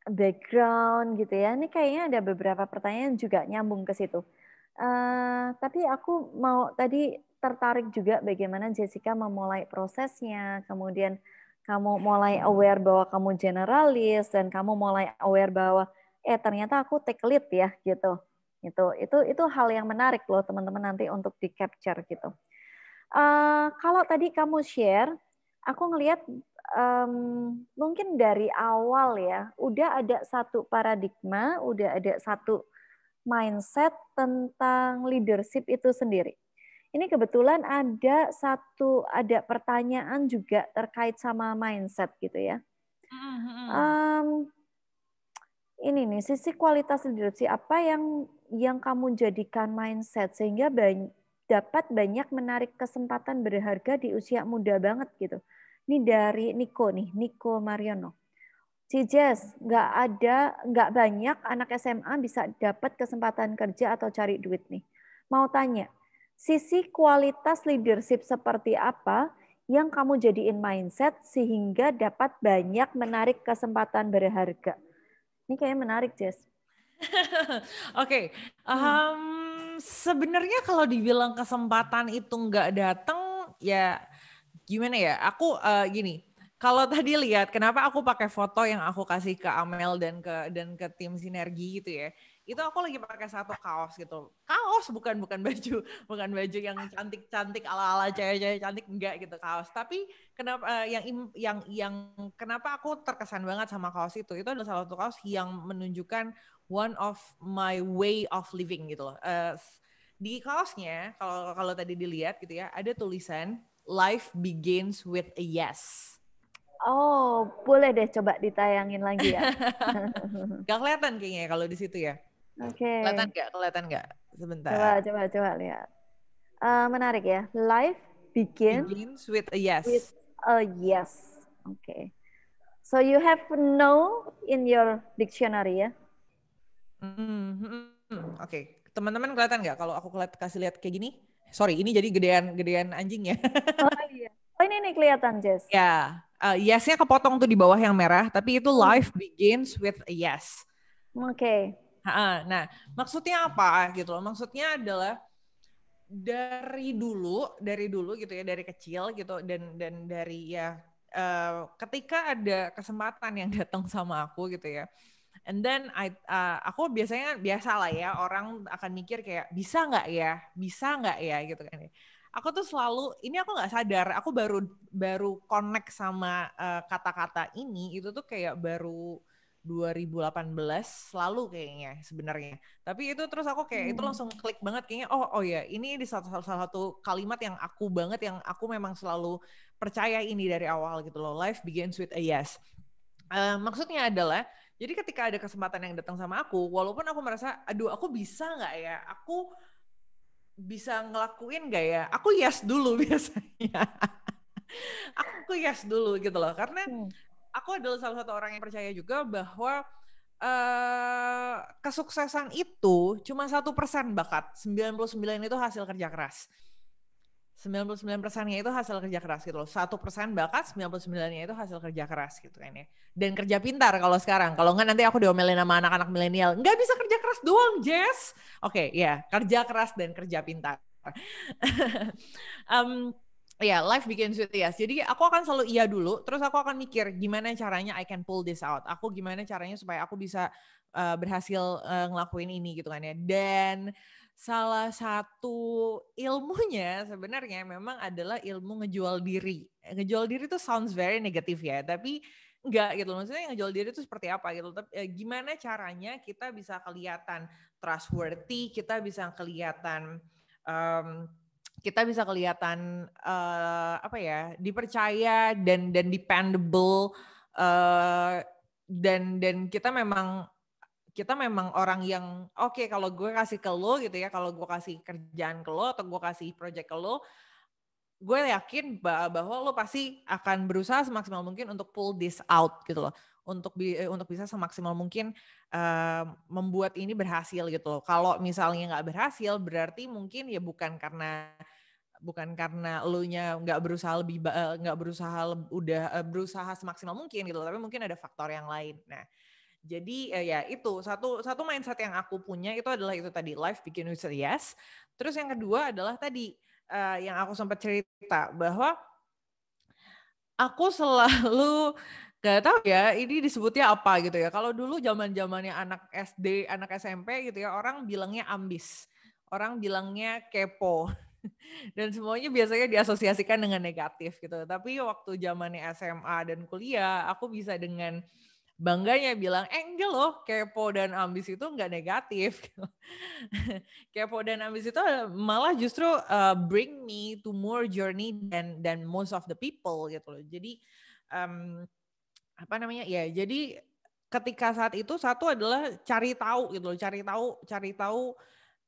background gitu ya ini kayaknya ada beberapa pertanyaan juga nyambung ke situ uh, tapi aku mau tadi tertarik juga bagaimana Jessica memulai prosesnya, kemudian kamu mulai aware bahwa kamu generalis dan kamu mulai aware bahwa eh ternyata aku take lead ya gitu. Itu itu itu hal yang menarik loh teman-teman nanti untuk di capture gitu. Uh, kalau tadi kamu share, aku ngelihat um, mungkin dari awal ya udah ada satu paradigma, udah ada satu mindset tentang leadership itu sendiri. Ini kebetulan ada satu ada pertanyaan juga terkait sama mindset gitu ya. Um, ini nih sisi kualitas leadership apa yang yang kamu jadikan mindset sehingga banyak, dapat banyak menarik kesempatan berharga di usia muda banget gitu. Ini dari Niko nih, Niko Mariono. Jess nggak ada, nggak banyak anak SMA bisa dapat kesempatan kerja atau cari duit nih. Mau tanya, sisi kualitas leadership seperti apa yang kamu jadiin mindset sehingga dapat banyak menarik kesempatan berharga. Ini kayaknya menarik, Jess. Oke, okay. um, hmm. sebenarnya kalau dibilang kesempatan itu nggak datang, ya gimana ya? Aku uh, gini, kalau tadi lihat kenapa aku pakai foto yang aku kasih ke Amel dan ke dan ke tim sinergi gitu ya itu aku lagi pakai satu kaos gitu kaos bukan bukan baju bukan baju yang cantik cantik ala ala cewek cewek cantik enggak gitu kaos tapi kenapa uh, yang yang yang kenapa aku terkesan banget sama kaos itu itu adalah salah satu kaos yang menunjukkan one of my way of living gitu loh uh, di kaosnya kalau kalau tadi dilihat gitu ya ada tulisan life begins with a yes Oh, boleh deh coba ditayangin lagi ya. Gak kelihatan kayaknya ya kalau di situ ya. Oke. Okay. Kelihatan nggak? Kelihatan nggak? Sebentar. Coba, coba, coba lihat. Uh, menarik ya. Life begins, begins with a yes. With a yes. Oke. Okay. So you have no in your dictionary ya? Mm-hmm. Oke. Okay. Teman-teman kelihatan nggak? Kalau aku kasih lihat kayak gini, sorry, ini jadi gedean gedean anjing ya. oh iya. Oh ini nih kelihatan Jess. Ya. Yeah. Uh, yesnya kepotong tuh di bawah yang merah, tapi itu oh. life begins with a yes. Oke. Okay. Nah, maksudnya apa gitu loh? Maksudnya adalah dari dulu, dari dulu gitu ya, dari kecil gitu dan dan dari ya uh, ketika ada kesempatan yang datang sama aku gitu ya. And then I, uh, aku biasanya biasa lah ya orang akan mikir kayak bisa nggak ya, bisa nggak ya gitu kan ya. Aku tuh selalu ini aku nggak sadar, aku baru baru connect sama eh, kata-kata uh, kata -kata ini itu tuh kayak baru 2018 lalu kayaknya sebenarnya. Tapi itu terus aku kayak hmm. itu langsung klik banget kayaknya oh oh ya ini di salah satu, salah satu kalimat yang aku banget yang aku memang selalu percaya ini dari awal gitu loh. Life begins with a yes. Uh, maksudnya adalah jadi ketika ada kesempatan yang datang sama aku, walaupun aku merasa aduh aku bisa nggak ya? Aku bisa ngelakuin gak ya? Aku yes dulu biasanya. aku yes dulu gitu loh karena hmm aku adalah salah satu orang yang percaya juga bahwa uh, kesuksesan itu cuma satu persen bakat, 99 itu hasil kerja keras. 99 persennya itu hasil kerja keras gitu loh. Satu persen bakat, 99 nya itu hasil kerja keras gitu kan ya. Dan kerja pintar kalau sekarang. Kalau enggak nanti aku diomelin sama anak-anak milenial. Enggak bisa kerja keras doang, Jess. Oke, okay, ya. Yeah. Kerja keras dan kerja pintar. um, ya yeah, life begins with yes. Jadi aku akan selalu iya dulu, terus aku akan mikir gimana caranya I can pull this out. Aku gimana caranya supaya aku bisa uh, berhasil uh, ngelakuin ini gitu kan ya. Dan salah satu ilmunya sebenarnya memang adalah ilmu ngejual diri. Ngejual diri itu sounds very negatif ya, tapi enggak gitu loh. Maksudnya ngejual diri itu seperti apa gitu. Tapi uh, gimana caranya kita bisa kelihatan trustworthy, kita bisa kelihatan um, kita bisa kelihatan uh, apa ya dipercaya dan dan dependable uh, dan dan kita memang kita memang orang yang oke okay, kalau gue kasih ke lo gitu ya kalau gue kasih kerjaan ke lo atau gue kasih project ke lo gue yakin bahwa lo pasti akan berusaha semaksimal mungkin untuk pull this out gitu loh untuk bi eh, untuk bisa semaksimal mungkin uh, membuat ini berhasil gitu loh. Kalau misalnya nggak berhasil berarti mungkin ya bukan karena bukan karena lu nya nggak berusaha lebih eh, nggak berusaha udah eh, berusaha semaksimal mungkin gitu loh, tapi mungkin ada faktor yang lain. Nah, jadi uh, ya itu satu satu mindset yang aku punya itu adalah itu tadi life bikin user yes. Terus yang kedua adalah tadi uh, yang aku sempat cerita bahwa aku selalu nggak tahu ya ini disebutnya apa gitu ya kalau dulu zaman zamannya anak SD anak SMP gitu ya orang bilangnya ambis orang bilangnya kepo dan semuanya biasanya diasosiasikan dengan negatif gitu tapi waktu zamannya SMA dan kuliah aku bisa dengan bangganya bilang eh enggak loh kepo dan ambis itu enggak negatif kepo dan ambis itu eh, malah justru uh, bring me to more journey than than most of the people gitu loh jadi um, apa namanya ya jadi ketika saat itu satu adalah cari tahu gitu loh cari tahu cari tahu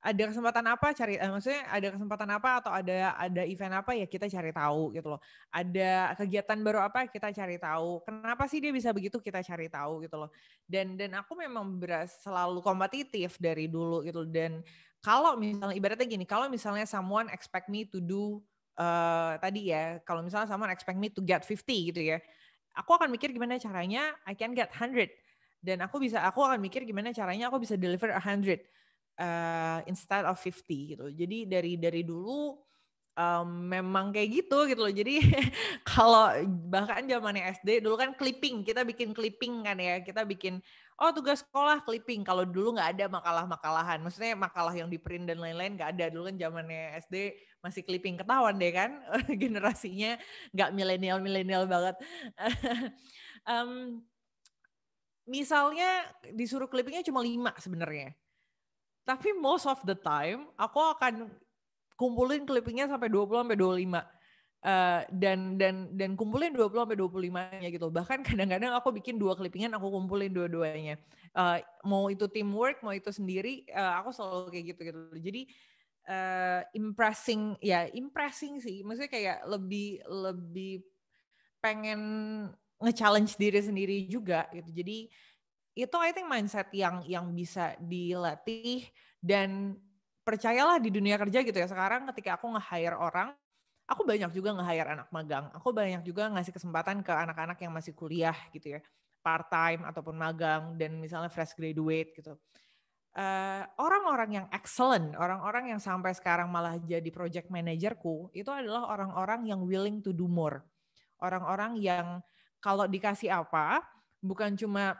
ada kesempatan apa cari eh, maksudnya ada kesempatan apa atau ada ada event apa ya kita cari tahu gitu loh ada kegiatan baru apa kita cari tahu kenapa sih dia bisa begitu kita cari tahu gitu loh dan dan aku memang beras selalu kompetitif dari dulu gitu dan kalau misalnya ibaratnya gini kalau misalnya someone expect me to do uh, tadi ya kalau misalnya someone expect me to get 50 gitu ya aku akan mikir gimana caranya I can get 100 dan aku bisa aku akan mikir gimana caranya aku bisa deliver 100 uh, eh, instead of 50 gitu. Jadi dari dari dulu um, memang kayak gitu gitu loh. Jadi kalau bahkan zamannya SD dulu kan clipping, kita bikin clipping kan ya, kita bikin oh tugas sekolah clipping kalau dulu nggak ada makalah-makalahan maksudnya makalah yang di print dan lain-lain nggak ada dulu kan zamannya SD masih clipping ketahuan deh kan generasinya nggak milenial milenial banget um, misalnya disuruh clippingnya cuma lima sebenarnya tapi most of the time aku akan kumpulin clippingnya sampai 20 sampai 25 Uh, dan dan dan kumpulin 20 sampai 25-nya gitu. Bahkan kadang-kadang aku bikin dua clippingan aku kumpulin dua-duanya. Uh, mau itu teamwork, mau itu sendiri, uh, aku selalu kayak gitu gitu. Jadi uh, impressing ya impressing sih. Maksudnya kayak lebih lebih pengen nge-challenge diri sendiri juga gitu. Jadi itu I think mindset yang yang bisa dilatih dan percayalah di dunia kerja gitu ya sekarang ketika aku nge-hire orang aku banyak juga nge-hire anak magang. Aku banyak juga ngasih kesempatan ke anak-anak yang masih kuliah gitu ya, part time ataupun magang dan misalnya fresh graduate gitu. Eh, orang-orang uh, yang excellent, orang-orang yang sampai sekarang malah jadi project managerku, itu adalah orang-orang yang willing to do more. Orang-orang yang kalau dikasih apa, bukan cuma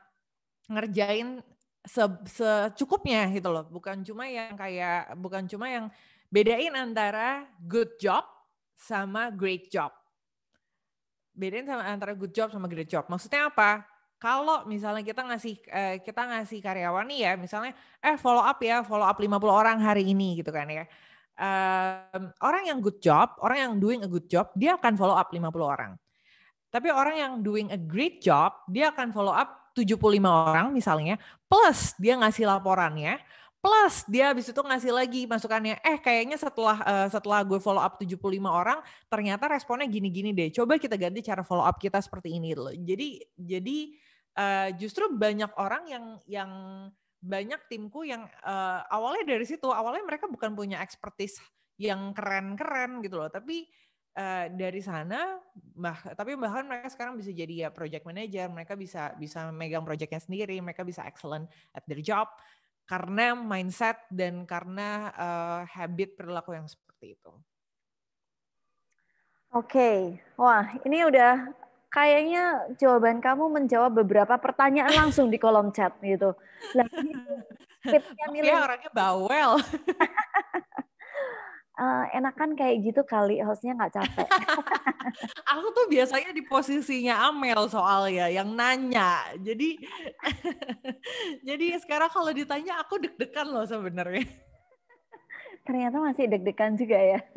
ngerjain se secukupnya gitu loh, bukan cuma yang kayak bukan cuma yang bedain antara good job sama great job. Bedain sama antara good job sama great job. Maksudnya apa? Kalau misalnya kita ngasih eh, kita ngasih karyawan nih ya, misalnya eh follow up ya, follow up 50 orang hari ini gitu kan ya. Um, orang yang good job, orang yang doing a good job, dia akan follow up 50 orang. Tapi orang yang doing a great job, dia akan follow up 75 orang misalnya, plus dia ngasih laporannya, plus dia habis itu ngasih lagi masukannya eh kayaknya setelah uh, setelah gue follow up 75 orang ternyata responnya gini-gini deh coba kita ganti cara follow up kita seperti ini loh jadi jadi uh, justru banyak orang yang yang banyak timku yang uh, awalnya dari situ awalnya mereka bukan punya expertise yang keren-keren gitu loh tapi Uh, dari sana bah tapi bahkan mereka sekarang bisa jadi ya project manager mereka bisa bisa megang projectnya sendiri mereka bisa excellent at their job karena mindset dan karena uh, habit perilaku yang seperti itu. Oke, okay. wah ini udah kayaknya jawaban kamu menjawab beberapa pertanyaan langsung di kolom chat gitu. Lagi, orangnya bawel. uh, enakan kayak gitu kali hostnya nggak capek. aku tuh biasanya di posisinya Amel soal ya, yang nanya. Jadi jadi sekarang kalau ditanya aku deg-degan loh sebenarnya. Ternyata masih deg-degan juga ya.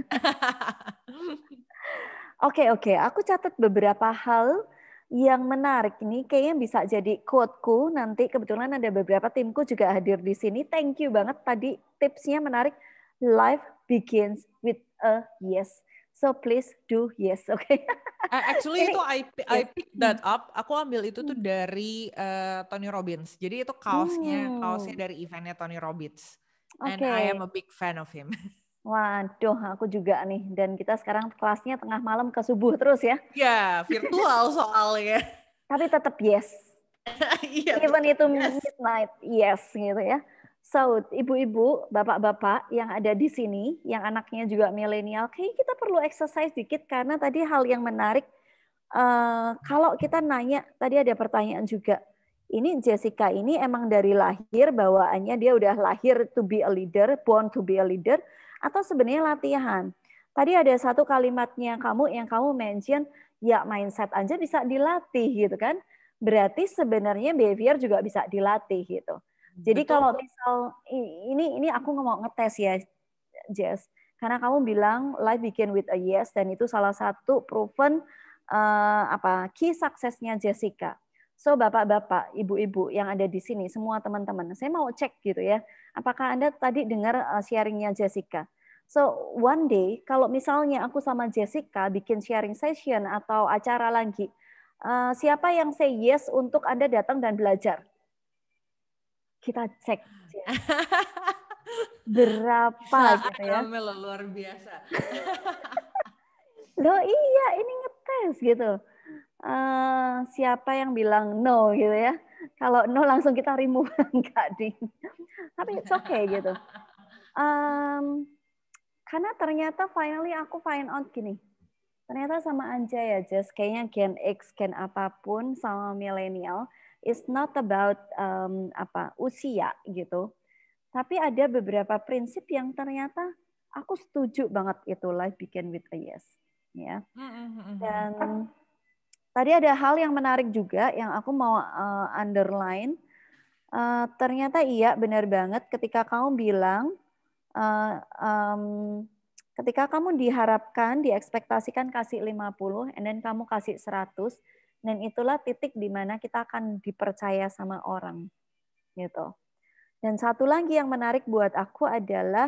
Oke oke, okay, okay. aku catat beberapa hal yang menarik nih kayaknya bisa jadi quoteku nanti kebetulan ada beberapa timku juga hadir di sini. Thank you banget tadi tipsnya menarik. Live begins with a yes. So please do yes, oke. Okay? Actually itu I I pick that up. Aku ambil itu tuh dari uh, Tony Robbins. Jadi itu kaosnya, oh. kaosnya dari eventnya Tony Robbins. Okay. And I am a big fan of him. Waduh, aku juga nih. Dan kita sekarang kelasnya tengah malam ke subuh terus ya. Ya, yeah, virtual soalnya. Tapi tetap yes. Iya, Even itu midnight, yes gitu ya. Saud, ibu-ibu, bapak-bapak yang ada di sini, yang anaknya juga milenial, kayak kita perlu exercise dikit karena tadi hal yang menarik, eh, kalau kita nanya, tadi ada pertanyaan juga, ini Jessica ini emang dari lahir bawaannya dia udah lahir to be a leader, born to be a leader, atau sebenarnya latihan. Tadi ada satu kalimatnya kamu yang kamu mention, ya mindset aja bisa dilatih gitu kan. Berarti sebenarnya behavior juga bisa dilatih gitu. Jadi Betul. kalau misal ini ini aku mau ngetes ya, Jess. Karena kamu bilang life begin with a yes dan itu salah satu proven uh, apa key suksesnya Jessica. So bapak-bapak, ibu-ibu yang ada di sini, semua teman-teman, saya mau cek gitu ya, apakah anda tadi dengar eh, sharingnya Jessica? So one day kalau misalnya aku sama Jessica bikin sharing session atau acara lagi, uh, siapa yang say yes untuk anda datang dan belajar? kita cek berapa gitu ya. lo luar biasa. Loh iya ini ngetes gitu. Uh, siapa yang bilang no gitu ya. Kalau no langsung kita remove enggak ding. Tapi it's okay gitu. Um, karena ternyata finally aku find out gini. Ternyata sama anjay ya just kayaknya Gen X, Gen apapun sama milenial, It's not about um, apa usia gitu, tapi ada beberapa prinsip yang ternyata aku setuju banget itu life begin with a yes ya hmm, hmm, hmm, dan tadi ada hal yang menarik juga yang aku mau uh, underline uh, ternyata iya benar banget ketika kamu bilang uh, um, ketika kamu diharapkan diekspektasikan kasih 50 and then kamu kasih 100 dan itulah titik di mana kita akan dipercaya sama orang. Gitu. Dan satu lagi yang menarik buat aku adalah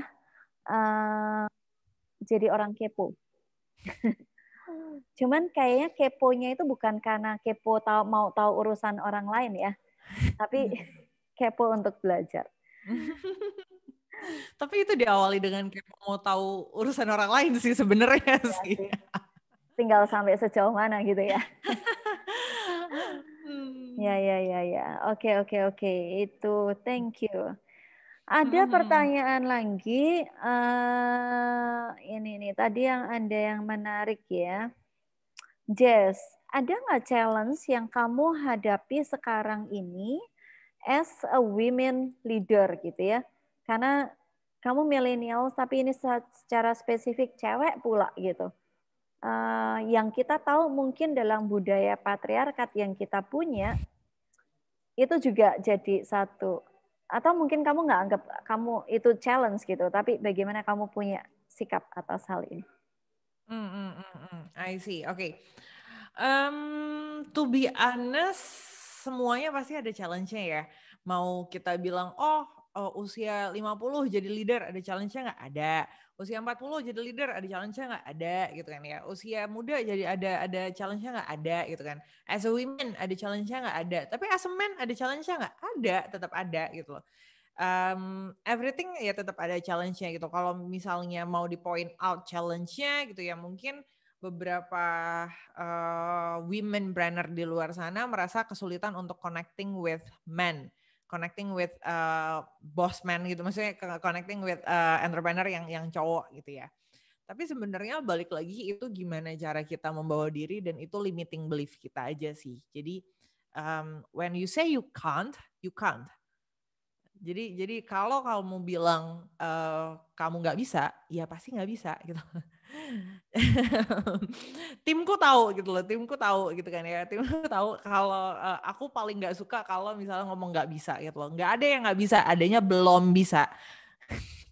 uh, jadi orang kepo. Cuman kayaknya keponya itu bukan karena kepo tahu mau tahu urusan orang lain ya, tapi kepo untuk belajar. tapi itu diawali dengan kepo mau tahu urusan orang lain sih sebenarnya ya, sih. sih. Tinggal sampai sejauh mana gitu ya. Ya, ya, ya, ya. Oke, oke, oke. Itu thank you. Ada hmm. pertanyaan lagi uh, ini nih tadi yang Anda yang menarik ya. Jess, ada nggak challenge yang kamu hadapi sekarang ini as a women leader gitu ya? Karena kamu milenial tapi ini secara spesifik cewek pula gitu. Uh, yang kita tahu mungkin dalam budaya patriarkat yang kita punya itu juga jadi satu atau mungkin kamu nggak anggap kamu itu challenge gitu tapi bagaimana kamu punya sikap atas hal ini Hmm hmm hmm, hmm. I see oke okay. um, to be honest semuanya pasti ada challenge-nya ya mau kita bilang oh oh, usia 50 jadi leader ada challenge-nya nggak? Ada. Usia 40 jadi leader ada challenge-nya nggak? Ada gitu kan ya. Usia muda jadi ada ada challenge-nya nggak? Ada gitu kan. As a women ada challenge-nya nggak? Ada. Tapi as a men ada challenge-nya nggak? Ada, tetap ada gitu loh. Um, everything ya tetap ada challenge-nya gitu. Kalau misalnya mau di point out challenge-nya gitu ya mungkin beberapa uh, women brander di luar sana merasa kesulitan untuk connecting with men connecting with uh, boss man gitu maksudnya connecting with uh, entrepreneur yang yang cowok gitu ya tapi sebenarnya balik lagi itu gimana cara kita membawa diri dan itu limiting belief kita aja sih jadi um, when you say you can't you can't jadi jadi kalau kamu bilang uh, kamu nggak bisa ya pasti nggak bisa gitu timku tahu gitu loh, timku tahu gitu kan ya, timku tahu kalau uh, aku paling nggak suka kalau misalnya ngomong nggak bisa gitu loh, nggak ada yang nggak bisa, adanya belum bisa.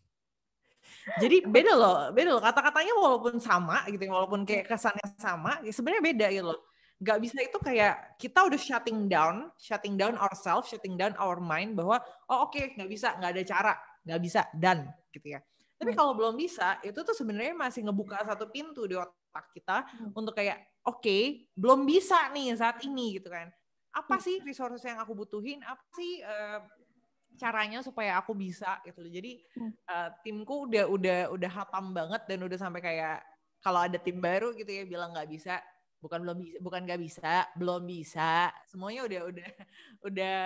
Jadi beda loh, beda loh kata-katanya walaupun sama gitu, ya, walaupun kayak kesannya sama, ya sebenarnya beda gitu loh. Gak bisa itu kayak kita udah shutting down, shutting down ourselves, shutting down our mind bahwa oh oke okay, nggak bisa, nggak ada cara, nggak bisa dan gitu ya tapi hmm. kalau belum bisa, itu tuh sebenarnya masih ngebuka satu pintu di otak kita hmm. untuk kayak oke, okay, belum bisa nih saat ini gitu kan. Apa hmm. sih resources yang aku butuhin? Apa sih uh, caranya supaya aku bisa gitu loh. Jadi uh, timku udah udah udah hatam banget dan udah sampai kayak kalau ada tim baru gitu ya bilang nggak bisa bukan belum bisa, bukan nggak bisa, belum bisa. Semuanya udah udah udah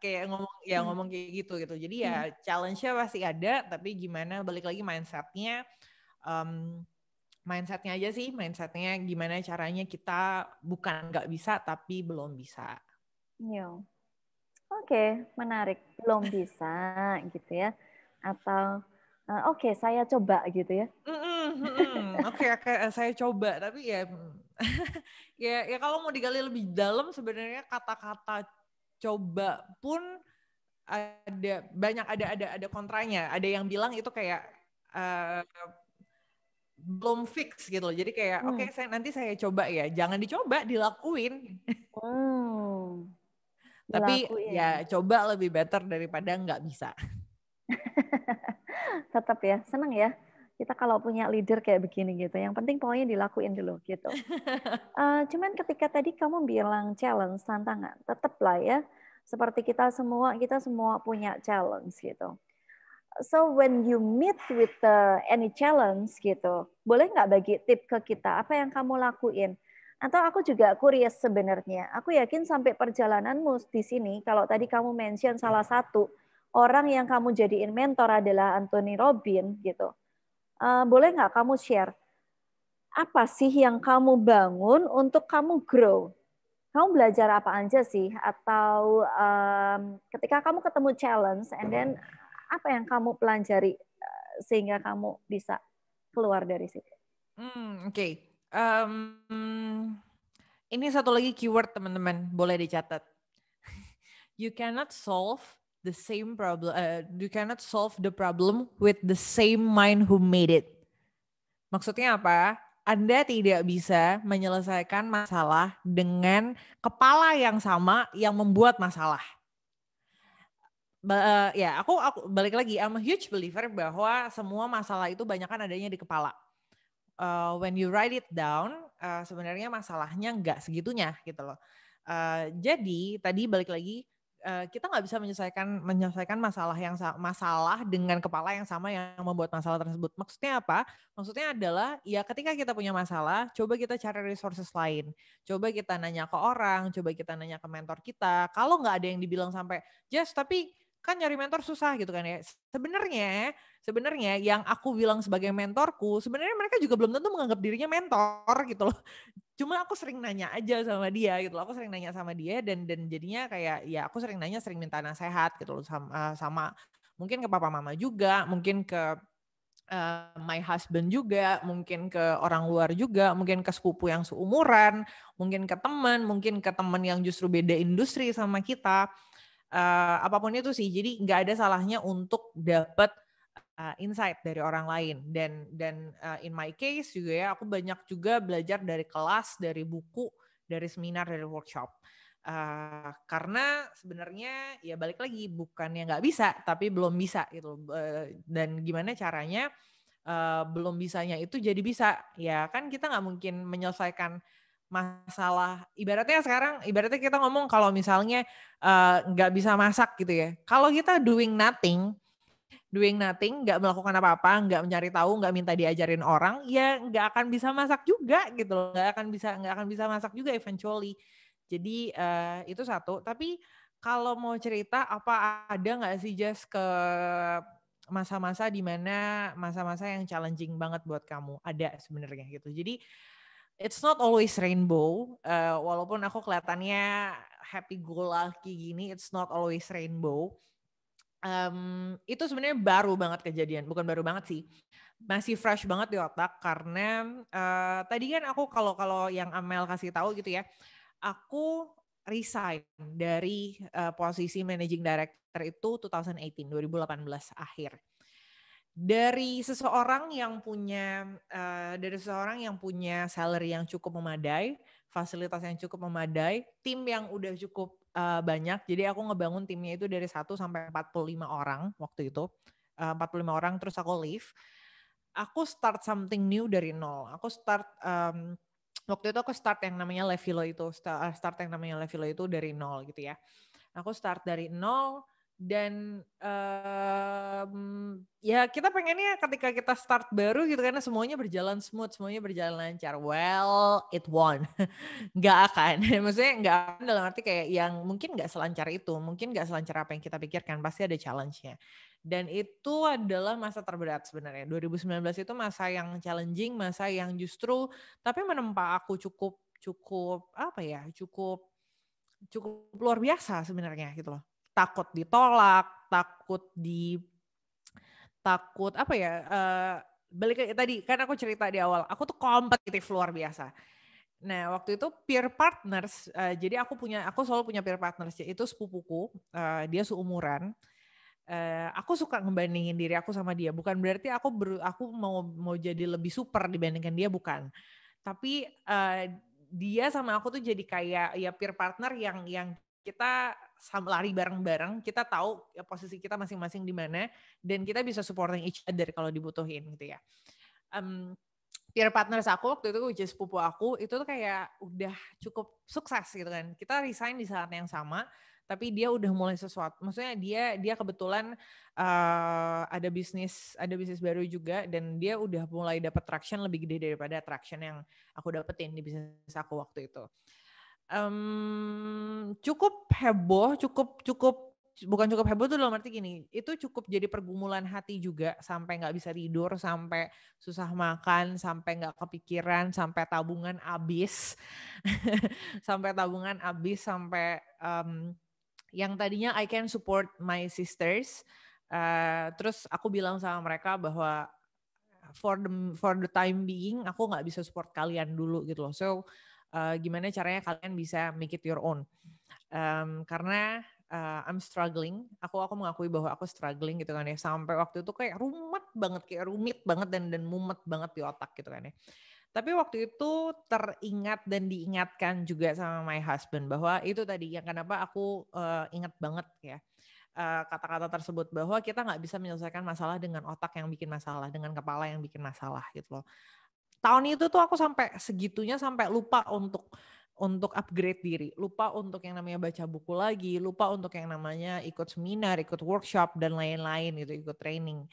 kayak ngomong ya hmm. ngomong kayak gitu gitu. Jadi ya hmm. challenge-nya pasti ada, tapi gimana balik lagi mindsetnya, um, mindsetnya aja sih, mindsetnya gimana caranya kita bukan nggak bisa tapi belum bisa. Iya. Oke, okay, menarik. Belum bisa gitu ya. Atau uh, oke, okay, saya coba gitu ya. Oke, mm okay, eh, saya coba tapi ya mm, ya ya kalau mau digali lebih dalam sebenarnya kata-kata coba pun ada banyak ada ada ada kontranya ada yang bilang itu kayak uh, belum fix gitu loh jadi kayak hmm. oke okay, saya nanti saya coba ya jangan dicoba dilakuin Hmm. tapi ya, dilakuin. ya coba lebih better daripada nggak bisa tetap ya seneng ya kita kalau punya leader kayak begini gitu. Yang penting pokoknya dilakuin dulu gitu. Uh, cuman ketika tadi kamu bilang challenge, tantangan, tetap lah ya. Seperti kita semua, kita semua punya challenge gitu. So when you meet with the, eh, any challenge gitu, boleh nggak bagi tip ke kita apa yang kamu lakuin? Atau aku juga curious sebenarnya. Aku yakin sampai perjalananmu di sini, kalau tadi kamu mention salah satu orang yang kamu jadiin mentor adalah Anthony Robin gitu uh, boleh nggak kamu share apa sih yang kamu bangun untuk kamu grow? Kamu belajar apa aja sih? Atau um, ketika kamu ketemu challenge, and then apa yang kamu pelajari uh, sehingga kamu bisa keluar dari situ? Hmm, Oke, okay. um, ini satu lagi keyword teman-teman, boleh dicatat. You cannot solve the same problem uh, you cannot solve the problem with the same mind who made it. Maksudnya apa? Anda tidak bisa menyelesaikan masalah dengan kepala yang sama yang membuat masalah. Ba uh, ya, aku, aku balik lagi. I'm a huge believer bahwa semua masalah itu banyak kan adanya di kepala. Uh, when you write it down, uh, sebenarnya masalahnya nggak segitunya gitu loh. Uh, jadi tadi balik lagi Eh, kita nggak bisa menyelesaikan menyelesaikan masalah yang masalah dengan kepala yang sama yang membuat masalah tersebut. Maksudnya apa? Maksudnya adalah ya ketika kita punya masalah, coba kita cari resources lain. Coba kita nanya ke orang, coba kita nanya ke mentor kita. Kalau nggak ada yang dibilang sampai, "Jess, tapi kan nyari mentor susah gitu kan ya." Sebenarnya sebenarnya yang aku bilang sebagai mentorku, sebenarnya mereka juga belum tentu menganggap dirinya mentor gitu loh. Cuma aku sering nanya aja sama dia gitu loh. Aku sering nanya sama dia dan dan jadinya kayak ya aku sering nanya, sering minta nasihat gitu loh sama eh, sama mungkin ke papa mama juga, mungkin ke uh, my husband juga, mungkin ke orang luar juga, mungkin ke sepupu yang seumuran, mungkin ke teman, mungkin ke teman yang justru beda industri sama kita. Uh, apapun itu sih, jadi nggak ada salahnya untuk dapat uh, insight dari orang lain dan dan uh, in my case juga ya aku banyak juga belajar dari kelas dari buku dari seminar dari workshop uh, karena sebenarnya ya balik lagi bukannya nggak bisa tapi belum bisa gitu uh, dan gimana caranya uh, belum bisanya itu jadi bisa ya kan kita nggak mungkin menyelesaikan masalah ibaratnya sekarang ibaratnya kita ngomong kalau misalnya nggak uh, bisa masak gitu ya kalau kita doing nothing doing nothing, nggak melakukan apa-apa, nggak mencari tahu, nggak minta diajarin orang, ya nggak akan bisa masak juga gitu loh, nggak akan bisa nggak akan bisa masak juga eventually. Jadi uh, itu satu. Tapi kalau mau cerita, apa ada nggak sih just ke masa-masa di mana masa-masa yang challenging banget buat kamu? Ada sebenarnya gitu. Jadi it's not always rainbow. Uh, walaupun aku kelihatannya happy go lucky gini, it's not always rainbow um, itu sebenarnya baru banget kejadian, bukan baru banget sih, masih fresh banget di otak karena uh, tadi kan aku kalau kalau yang Amel kasih tahu gitu ya, aku resign dari uh, posisi managing director itu 2018 2018 akhir. Dari seseorang yang punya uh, dari seseorang yang punya salary yang cukup memadai, fasilitas yang cukup memadai, tim yang udah cukup uh, banyak. Jadi aku ngebangun timnya itu dari 1 sampai 45 orang waktu itu. Eh, uh, 45 orang terus aku leave. Aku start something new dari nol. Aku start um, waktu itu aku start yang namanya Levilo itu, eh, start yang namanya Levilo itu dari nol gitu ya. Aku start dari nol dan um, ya kita pengennya ketika kita start baru gitu karena semuanya berjalan smooth semuanya berjalan lancar well it won't nggak akan maksudnya nggak akan dalam arti kayak yang mungkin nggak selancar itu mungkin nggak selancar apa yang kita pikirkan pasti ada challenge-nya dan itu adalah masa terberat sebenarnya 2019 itu masa yang challenging masa yang justru tapi menempa aku cukup cukup apa ya cukup cukup luar biasa sebenarnya gitu loh takut ditolak, takut di takut apa ya? Uh, balik ke tadi kan aku cerita di awal, aku tuh kompetitif luar biasa. Nah, waktu itu peer partners, uh, jadi aku punya aku selalu punya peer partners yaitu sepupuku, uh, dia seumuran. Uh, aku suka ngebandingin diri aku sama dia. Bukan berarti aku ber, aku mau mau jadi lebih super dibandingkan dia bukan. Tapi uh, dia sama aku tuh jadi kayak ya peer partner yang yang kita lari bareng-bareng, kita tahu ya, posisi kita masing-masing di mana dan kita bisa supporting each other kalau dibutuhin gitu ya. Um, peer partners aku waktu itu ujian sepupu aku itu tuh kayak udah cukup sukses gitu kan. Kita resign di saat yang sama, tapi dia udah mulai sesuatu. Maksudnya dia dia kebetulan uh, ada bisnis ada bisnis baru juga dan dia udah mulai dapat traction lebih gede daripada traction yang aku dapetin di bisnis aku waktu itu um, cukup heboh, cukup cukup bukan cukup heboh tuh dalam arti gini, itu cukup jadi pergumulan hati juga sampai nggak bisa tidur, sampai susah makan, sampai nggak kepikiran, sampai tabungan habis, sampai tabungan habis, sampai um, yang tadinya I can support my sisters, uh, terus aku bilang sama mereka bahwa for the for the time being aku nggak bisa support kalian dulu gitu loh, so uh, gimana caranya kalian bisa make it your own. Um, karena uh, I'm struggling, aku aku mengakui bahwa aku struggling gitu kan ya. Sampai waktu itu kayak rumit banget, kayak rumit banget dan dan mumet banget di otak gitu kan ya. Tapi waktu itu teringat dan diingatkan juga sama my husband bahwa itu tadi yang kenapa aku uh, ingat banget ya kata-kata uh, tersebut bahwa kita nggak bisa menyelesaikan masalah dengan otak yang bikin masalah, dengan kepala yang bikin masalah gitu loh tahun itu tuh aku sampai segitunya sampai lupa untuk untuk upgrade diri, lupa untuk yang namanya baca buku lagi, lupa untuk yang namanya ikut seminar, ikut workshop dan lain-lain gitu, ikut training.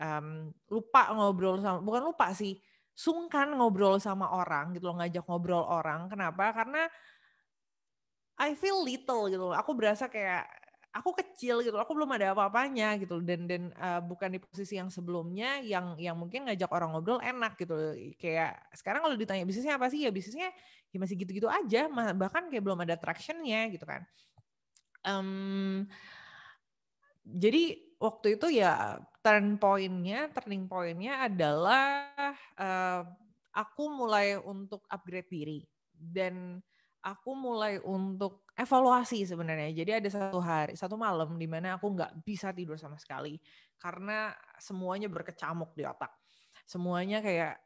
Um, lupa ngobrol sama bukan lupa sih, sungkan ngobrol sama orang gitu loh, ngajak ngobrol orang. Kenapa? Karena I feel little gitu loh. Aku berasa kayak aku kecil gitu aku belum ada apa-apanya gitu dan dan uh, bukan di posisi yang sebelumnya yang yang mungkin ngajak orang ngobrol enak gitu kayak sekarang kalau ditanya bisnisnya apa sih ya bisnisnya ya masih gitu-gitu aja bahkan kayak belum ada tractionnya gitu kan um, jadi waktu itu ya turn pointnya turning pointnya adalah uh, aku mulai untuk upgrade diri dan aku mulai untuk evaluasi sebenarnya. Jadi ada satu hari, satu malam di mana aku nggak bisa tidur sama sekali karena semuanya berkecamuk di otak. Semuanya kayak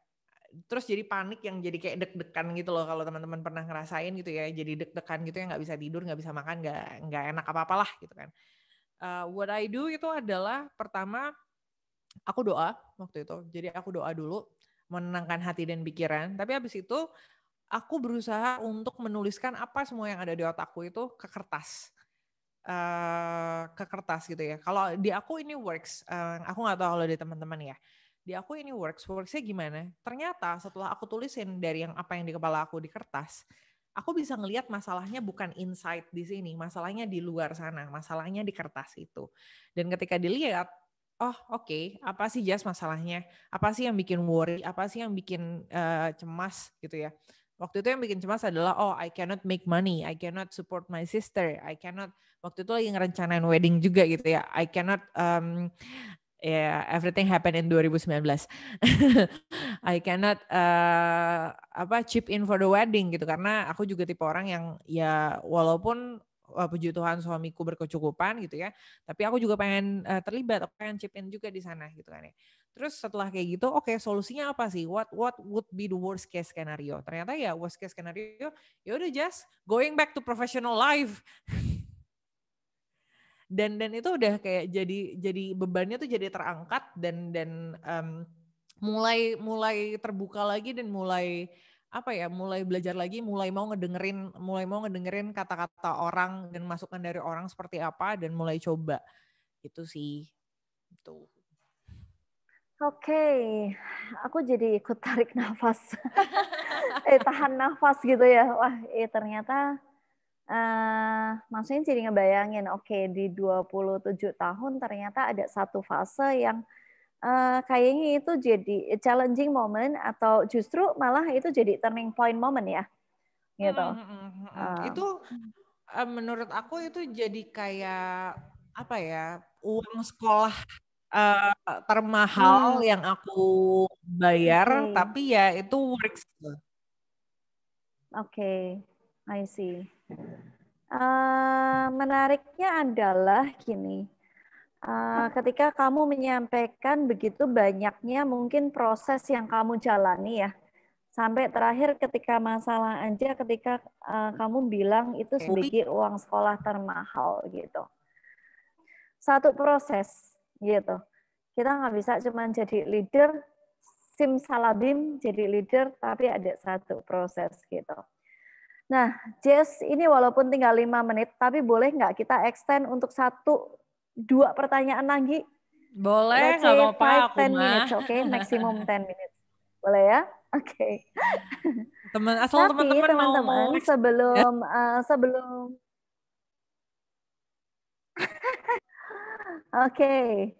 terus jadi panik yang jadi kayak deg-degan gitu loh kalau teman-teman pernah ngerasain gitu ya jadi deg-degan gitu yang nggak bisa tidur nggak bisa makan nggak nggak enak apa-apalah gitu kan uh, what I do itu adalah pertama aku doa waktu itu jadi aku doa dulu menenangkan hati dan pikiran tapi habis itu aku berusaha untuk menuliskan apa semua yang ada di otakku itu ke kertas. Uh, ke kertas gitu ya. Kalau di aku ini works, uh, aku nggak tahu kalau di teman-teman ya. Di aku ini works, worksnya gimana? Ternyata setelah aku tulisin dari yang apa yang di kepala aku di kertas, aku bisa ngelihat masalahnya bukan inside di sini, masalahnya di luar sana, masalahnya di kertas itu. Dan ketika dilihat, oh oke, okay, apa sih jas masalahnya? Apa sih yang bikin worry? Apa sih yang bikin uh, cemas gitu ya? Waktu itu yang bikin cemas adalah oh I cannot make money, I cannot support my sister, I cannot waktu itu lagi ngerencanain wedding juga gitu ya. I cannot um, yeah, everything happened in 2019. I cannot uh, apa chip in for the wedding gitu karena aku juga tipe orang yang ya walaupun uh, puji Tuhan suamiku berkecukupan gitu ya. Tapi aku juga pengen uh, terlibat, aku pengen chip in juga di sana gitu kan ya. Terus setelah kayak gitu, oke okay, solusinya apa sih? What what would be the worst case scenario? Ternyata ya worst case scenario ya udah just going back to professional life. dan dan itu udah kayak jadi jadi bebannya tuh jadi terangkat dan dan um, mulai mulai terbuka lagi dan mulai apa ya mulai belajar lagi mulai mau ngedengerin mulai mau ngedengerin kata-kata orang dan masukan dari orang seperti apa dan mulai coba itu sih itu Oke, okay. aku jadi ikut tarik nafas, eh tahan nafas gitu ya. Wah, eh ternyata uh, maksudnya jadi ngebayangin, oke okay, di 27 tahun ternyata ada satu fase yang Uh, kayaknya itu jadi challenging moment atau justru malah itu jadi turning point moment ya gitu hmm, hmm, hmm. Uh. itu uh, menurut aku itu jadi kayak apa ya uang sekolah uh, termahal hmm. yang aku bayar okay. tapi ya itu works oke okay. I see uh, menariknya adalah gini Eh, ketika kamu menyampaikan begitu banyaknya mungkin proses yang kamu jalani ya sampai terakhir ketika masalah aja ketika uh, kamu bilang itu sebagai uang sekolah termahal gitu satu proses gitu kita nggak bisa cuma jadi leader sim salabim jadi leader tapi ada satu proses gitu nah Jess ini walaupun tinggal lima menit tapi boleh nggak kita extend untuk satu dua pertanyaan lagi. Boleh, nggak apa-apa aku mah. minutes, oke? Okay? maksimum 10 minutes. Boleh ya? Oke. Okay. Teman, asal teman-teman mau teman sebelum uh, sebelum Oke. Okay.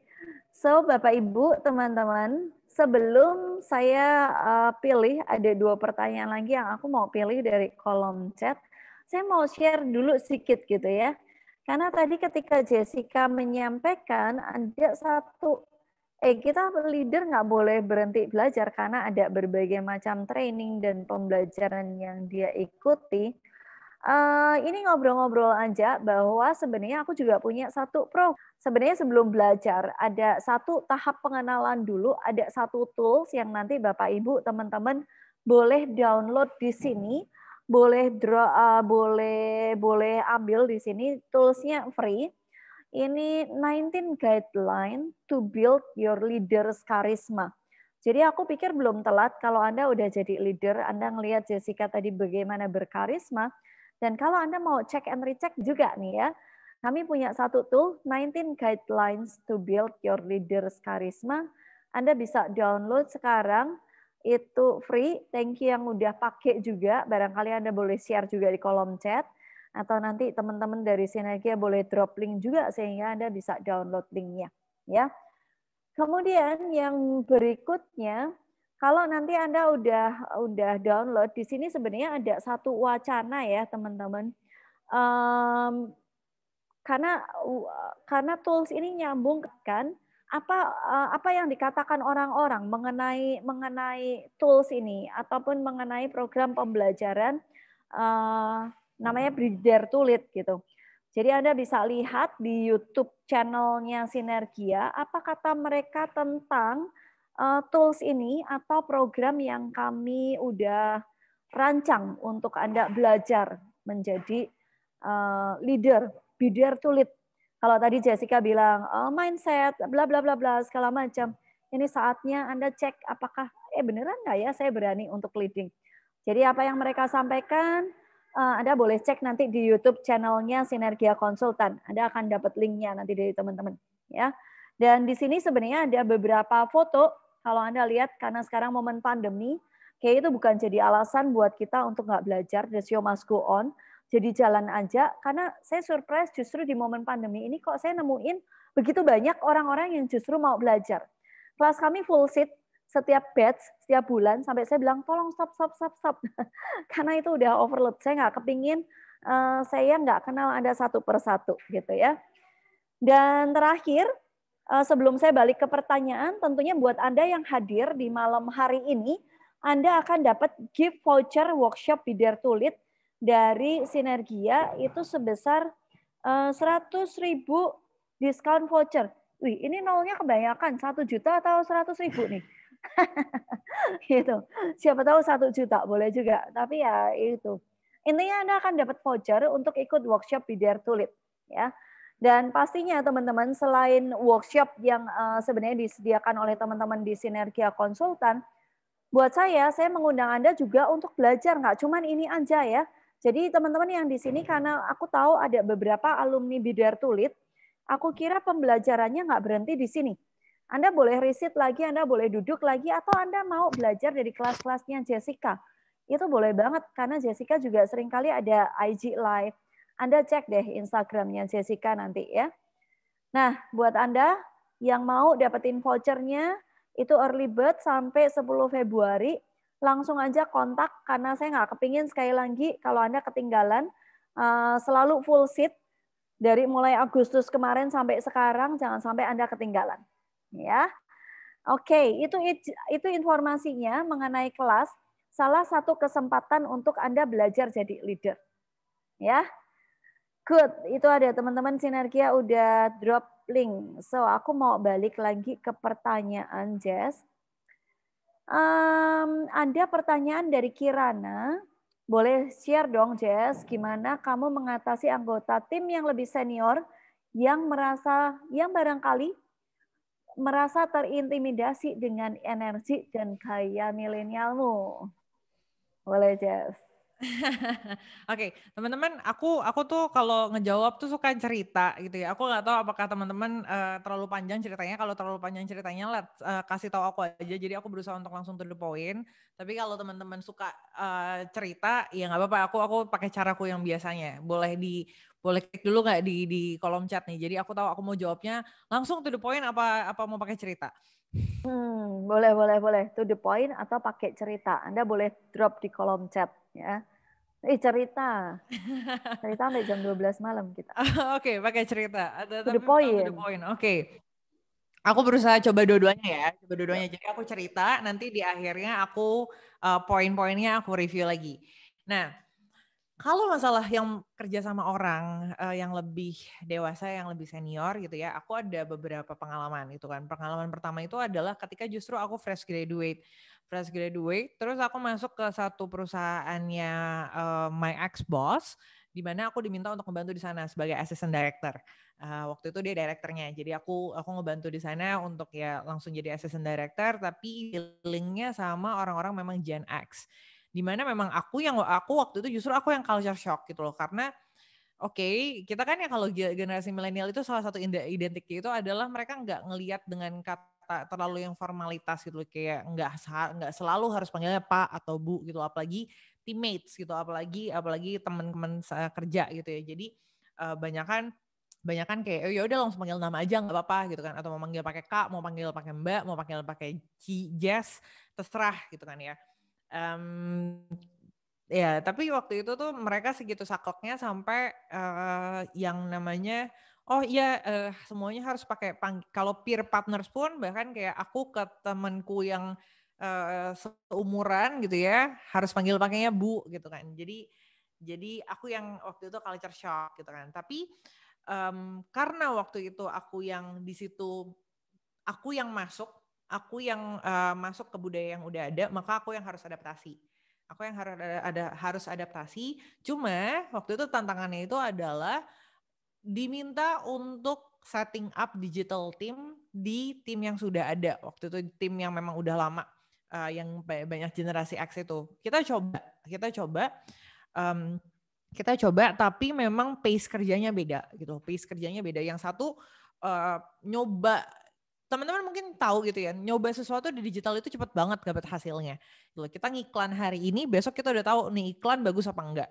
So, Bapak Ibu, teman-teman, sebelum saya uh, pilih ada dua pertanyaan lagi yang aku mau pilih dari kolom chat, saya mau share dulu sedikit gitu ya. Karena tadi ketika Jessica menyampaikan ada satu eh kita leader nggak boleh berhenti belajar karena ada berbagai macam training dan pembelajaran yang dia ikuti. Uh, ini ngobrol-ngobrol aja bahwa sebenarnya aku juga punya satu pro. Sebenarnya sebelum belajar ada satu tahap pengenalan dulu, ada satu tools yang nanti Bapak Ibu teman-teman boleh download di sini boleh draw, uh, boleh boleh ambil di sini toolsnya free. Ini 19 guideline to build your leader's charisma. Jadi aku pikir belum telat kalau Anda udah jadi leader, Anda ngelihat Jessica tadi bagaimana berkarisma. Dan kalau Anda mau check and recheck juga nih ya, kami punya satu tool, 19 guidelines to build your leader's charisma. Anda bisa download sekarang, itu free. Thank you yang udah pakai juga. Barangkali Anda boleh share juga di kolom chat. Atau nanti teman-teman dari Sinergia boleh drop link juga sehingga Anda bisa download linknya. Ya. Kemudian yang berikutnya, kalau nanti Anda udah udah download, di sini sebenarnya ada satu wacana ya teman-teman. Um, karena karena tools ini nyambung kan apa eh, apa yang dikatakan orang-orang mengenai mengenai tools ini ataupun mengenai program pembelajaran eh, namanya hmm. Bridger Tulit gitu. Jadi Anda bisa lihat di YouTube channelnya Sinergia apa kata mereka tentang eh, tools ini atau program yang kami udah rancang untuk Anda belajar menjadi leader, Bridger Tulit kalau tadi Jessica bilang oh, mindset, bla bla bla bla segala macam. Ini saatnya Anda cek apakah eh beneran nggak ya saya berani untuk leading. Jadi apa yang mereka sampaikan, eh, Anda boleh cek nanti di YouTube channelnya Sinergia Konsultan. Anda akan dapat linknya nanti dari teman-teman. Ya. Dan di sini sebenarnya ada beberapa foto kalau Anda lihat karena sekarang momen pandemi, kayak itu bukan jadi alasan buat kita untuk nggak belajar, the show must go on jadi jalan aja karena saya surprise justru di momen pandemi ini kok saya nemuin begitu banyak orang-orang yang justru mau belajar. Kelas kami full seat setiap batch, setiap bulan sampai saya bilang tolong stop stop stop stop karena itu udah overload. Saya nggak kepingin uh, saya nggak kenal ada satu per satu gitu ya. Dan terakhir uh, sebelum saya balik ke pertanyaan, tentunya buat Anda yang hadir di malam hari ini, Anda akan dapat gift voucher workshop Bidar Tulit dari Sinergia itu sebesar eh, seratus ribu discount voucher. Wih, ini nolnya kebanyakan, satu juta atau seratus ribu nih. gitu. Siapa tahu satu juta boleh juga, tapi ya itu. Intinya Anda akan dapat voucher untuk ikut workshop di Dare to ya. Dan pastinya teman-teman selain workshop yang eh, sebenarnya disediakan oleh teman-teman di Sinergia Konsultan, buat saya saya mengundang Anda juga untuk belajar nggak cuman ini aja ya jadi teman-teman yang di sini karena aku tahu ada beberapa alumni Bidar Tulit, aku kira pembelajarannya nggak berhenti di sini. Anda boleh riset lagi, Anda boleh duduk lagi, atau Anda mau belajar dari kelas-kelasnya Jessica. Itu boleh banget, karena Jessica juga seringkali ada IG Live. Anda cek deh Instagramnya Jessica nanti ya. Nah, buat Anda yang mau dapetin vouchernya, itu early bird sampai 10 Februari, langsung aja kontak karena saya nggak kepingin sekali lagi kalau Anda ketinggalan uh, selalu full seat dari mulai Agustus kemarin sampai sekarang jangan sampai Anda ketinggalan ya. Oke, itu itu informasinya mengenai kelas salah satu kesempatan untuk Anda belajar jadi leader. Ya. Good, itu ada teman-teman Sinergia udah drop link. So, aku mau balik lagi ke pertanyaan Jess um, ada pertanyaan dari Kirana. Boleh share dong, Jess, gimana kamu mengatasi anggota tim yang lebih senior yang merasa yang barangkali merasa terintimidasi dengan energi dan gaya milenialmu. Boleh, Jess. Oke, okay, teman-teman, aku aku tuh kalau ngejawab tuh suka cerita gitu ya. Aku nggak tahu apakah teman-teman uh, terlalu panjang ceritanya. Kalau terlalu panjang ceritanya, let uh, eh, kasih tahu aku aja. Jadi aku berusaha untuk langsung to the point. Tapi kalau teman-teman suka uh, cerita, ya nggak apa-apa. Aku aku pakai caraku yang biasanya. Boleh di boleh klik dulu nggak di di kolom chat nih. Jadi aku tahu aku mau jawabnya langsung to the point apa apa mau pakai cerita. Hmm, boleh boleh boleh to the point atau pakai cerita. Anda boleh drop di kolom chat ya. Eh cerita. cerita sampai jam 12 malam kita. Oke, okay, pakai cerita. Ada tapi the point. the point. Oke. Okay. Aku berusaha coba dua-duanya ya, coba dua-duanya. Jadi aku cerita, nanti di akhirnya aku uh, poin-poinnya aku review lagi. Nah, kalau masalah yang kerja sama orang uh, yang lebih dewasa, yang lebih senior gitu ya, aku ada beberapa pengalaman gitu kan. Pengalaman pertama itu adalah ketika justru aku fresh graduate fresh graduate terus aku masuk ke satu perusahaannya uh, my ex boss di mana aku diminta untuk membantu di sana sebagai assistant director. Uh, waktu itu dia direkturnya, jadi aku aku ngebantu di sana untuk ya langsung jadi assistant director, tapi linknya sama orang-orang memang Gen X, di mana memang aku yang aku waktu itu justru aku yang culture shock gitu loh, karena Oke, okay, kita kan ya kalau generasi milenial itu salah satu identik itu adalah mereka nggak ngelihat dengan kata terlalu yang formalitas gitu kayak nggak nggak selalu harus panggilnya pak atau bu gitu apalagi teammates gitu apalagi apalagi teman-teman saya kerja gitu ya jadi uh, banyak kan banyak kan kayak oh, ya udah langsung panggil nama aja nggak apa-apa gitu kan atau mau panggil pakai kak mau panggil pakai mbak mau panggil pakai ci jess terserah gitu kan ya um, ya tapi waktu itu tuh mereka segitu sakleknya sampai uh, yang namanya oh iya uh, semuanya harus pakai kalau peer partners pun bahkan kayak aku ke temanku yang uh, seumuran gitu ya harus panggil pakainya bu gitu kan jadi jadi aku yang waktu itu culture shock gitu kan tapi um, karena waktu itu aku yang di situ aku yang masuk aku yang uh, masuk ke budaya yang udah ada maka aku yang harus adaptasi aku yang harus ada, ada harus adaptasi cuma waktu itu tantangannya itu adalah diminta untuk setting up digital team di tim yang sudah ada waktu itu tim yang memang udah lama uh, yang banyak generasi X itu kita coba kita coba um, kita coba tapi memang pace kerjanya beda gitu pace kerjanya beda yang satu uh, nyoba teman-teman mungkin tahu gitu ya nyoba sesuatu di digital itu cepet banget dapat hasilnya gitu kita ngiklan hari ini besok kita udah tahu nih iklan bagus apa enggak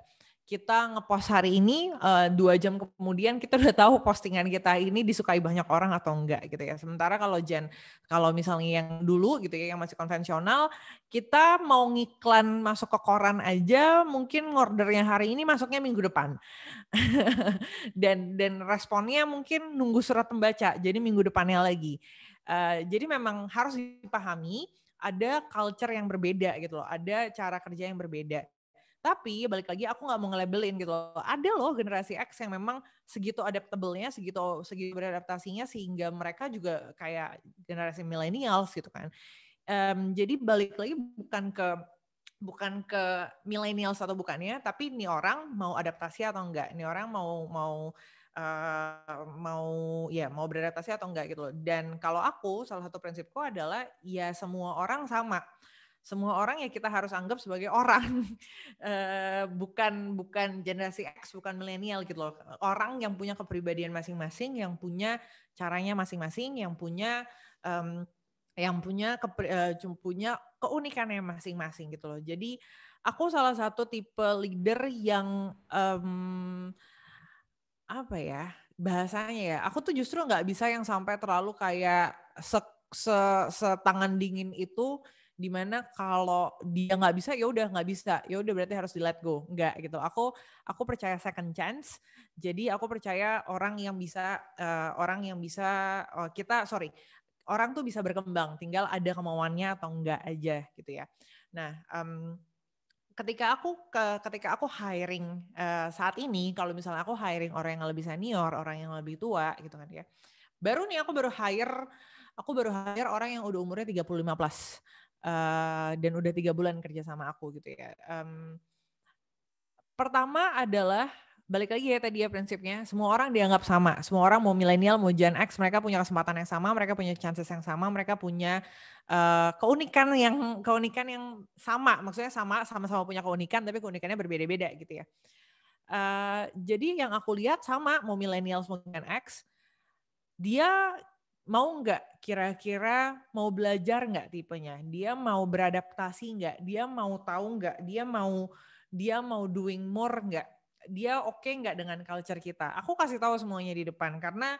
kita ngepost hari ini uh, dua jam kemudian kita udah tahu postingan kita ini disukai banyak orang atau enggak gitu ya sementara kalau Jen kalau misalnya yang dulu gitu ya yang masih konvensional kita mau ngiklan masuk ke koran aja mungkin ordernya hari ini masuknya minggu depan dan dan responnya mungkin nunggu surat pembaca jadi minggu depannya lagi uh, jadi memang harus dipahami ada culture yang berbeda gitu loh, ada cara kerja yang berbeda. Tapi balik lagi aku nggak mau nge-labelin gitu Ada loh generasi X yang memang segitu adaptable-nya, segitu segitu beradaptasinya sehingga mereka juga kayak generasi millennials gitu kan. Um, jadi balik lagi bukan ke bukan ke milenial atau bukannya, tapi ini orang mau adaptasi atau enggak, ini orang mau mau uh, mau ya mau beradaptasi atau enggak gitu loh. Dan kalau aku salah satu prinsipku adalah ya semua orang sama semua orang ya kita harus anggap sebagai orang eh, bukan bukan generasi X bukan milenial gitu loh orang yang punya kepribadian masing-masing yang punya caranya masing-masing yang punya um, yang punya ke, uh, eh, punya keunikannya masing-masing gitu loh jadi aku salah satu tipe leader yang um, apa ya bahasanya ya aku tuh justru nggak bisa yang sampai terlalu kayak se, se, se tangan dingin itu dimana kalau dia nggak bisa ya udah nggak bisa ya udah berarti harus di let go nggak gitu aku aku percaya second chance jadi aku percaya orang yang bisa uh, orang yang bisa uh, kita sorry orang tuh bisa berkembang tinggal ada kemauannya atau enggak aja gitu ya nah um, ketika aku ke, ketika aku hiring uh, saat ini kalau misalnya aku hiring orang yang lebih senior orang yang lebih tua gitu kan ya baru nih aku baru hire aku baru hire orang yang udah umurnya 35 plus uh, dan udah tiga bulan kerja sama aku gitu ya. Um, pertama adalah balik lagi ya tadi ya prinsipnya semua orang dianggap sama semua orang mau milenial mau Gen X mereka punya kesempatan yang sama mereka punya chances yang sama mereka punya uh, keunikan yang keunikan yang sama maksudnya sama sama-sama punya keunikan tapi keunikannya berbeda-beda gitu ya uh, jadi yang aku lihat sama mau milenial mau Gen X dia mau nggak kira-kira mau belajar nggak tipenya dia mau beradaptasi nggak dia mau tahu nggak dia mau dia mau doing more nggak dia oke okay nggak dengan culture kita aku kasih tahu semuanya di depan karena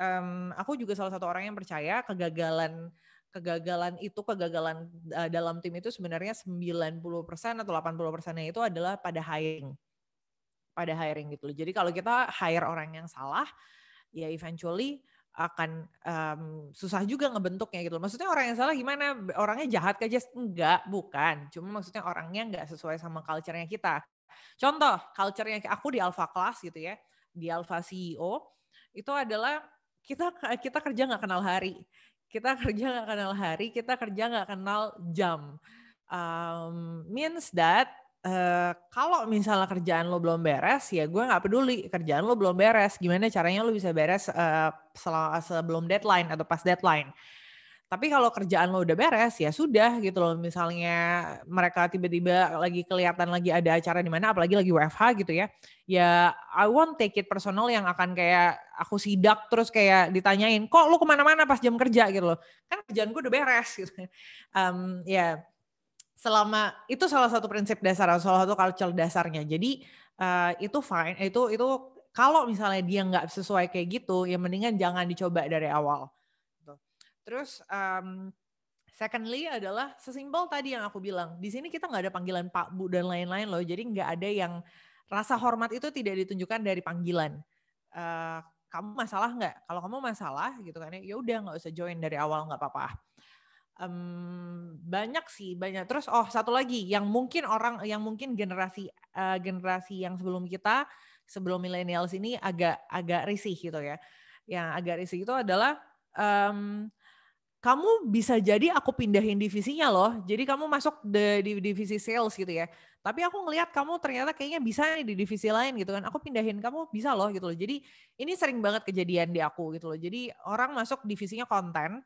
um, aku juga salah satu orang yang percaya kegagalan kegagalan itu kegagalan uh, dalam tim itu sebenarnya 90% atau 80 persennya itu adalah pada hiring pada hiring gitu loh jadi kalau kita hire orang yang salah ya eventually akan um, susah juga ngebentuknya gitu. Maksudnya orang yang salah gimana? Orangnya jahat aja enggak, bukan. Cuma maksudnya orangnya enggak sesuai sama culture-nya kita. Contoh, culture-nya aku di Alpha Class gitu ya, di Alpha CEO itu adalah kita kita kerja nggak kenal hari. Kita kerja nggak kenal hari, kita kerja nggak kenal jam. Um, means that Uh, kalau misalnya kerjaan lo belum beres, ya gue nggak peduli kerjaan lo belum beres. Gimana caranya lo bisa beres uh, sebelum deadline atau pas deadline? Tapi kalau kerjaan lo udah beres, ya sudah gitu loh. Misalnya mereka tiba-tiba lagi kelihatan lagi ada acara di mana, apalagi lagi WFH gitu ya. Ya I won't take it personal yang akan kayak aku sidak terus kayak ditanyain, kok lo kemana-mana pas jam kerja gitu loh. Kan kerjaan gue udah beres gitu. Um, ya selama itu salah satu prinsip dasar salah satu culture dasarnya jadi uh, itu fine itu itu kalau misalnya dia nggak sesuai kayak gitu ya mendingan jangan dicoba dari awal terus um, secondly adalah sesimpel tadi yang aku bilang di sini kita nggak ada panggilan pak bu dan lain-lain loh jadi nggak ada yang rasa hormat itu tidak ditunjukkan dari panggilan uh, kamu masalah nggak kalau kamu masalah gitu kan ya, ya udah nggak usah join dari awal nggak apa-apa um, banyak sih banyak terus oh satu lagi yang mungkin orang yang mungkin generasi uh, generasi yang sebelum kita sebelum milenial ini agak agak risih gitu ya yang agak risih itu adalah um, kamu bisa jadi aku pindahin divisinya loh jadi kamu masuk di, di divisi sales gitu ya tapi aku ngelihat kamu ternyata kayaknya bisa nih di divisi lain gitu kan aku pindahin kamu bisa loh gitu loh jadi ini sering banget kejadian di aku gitu loh jadi orang masuk divisinya konten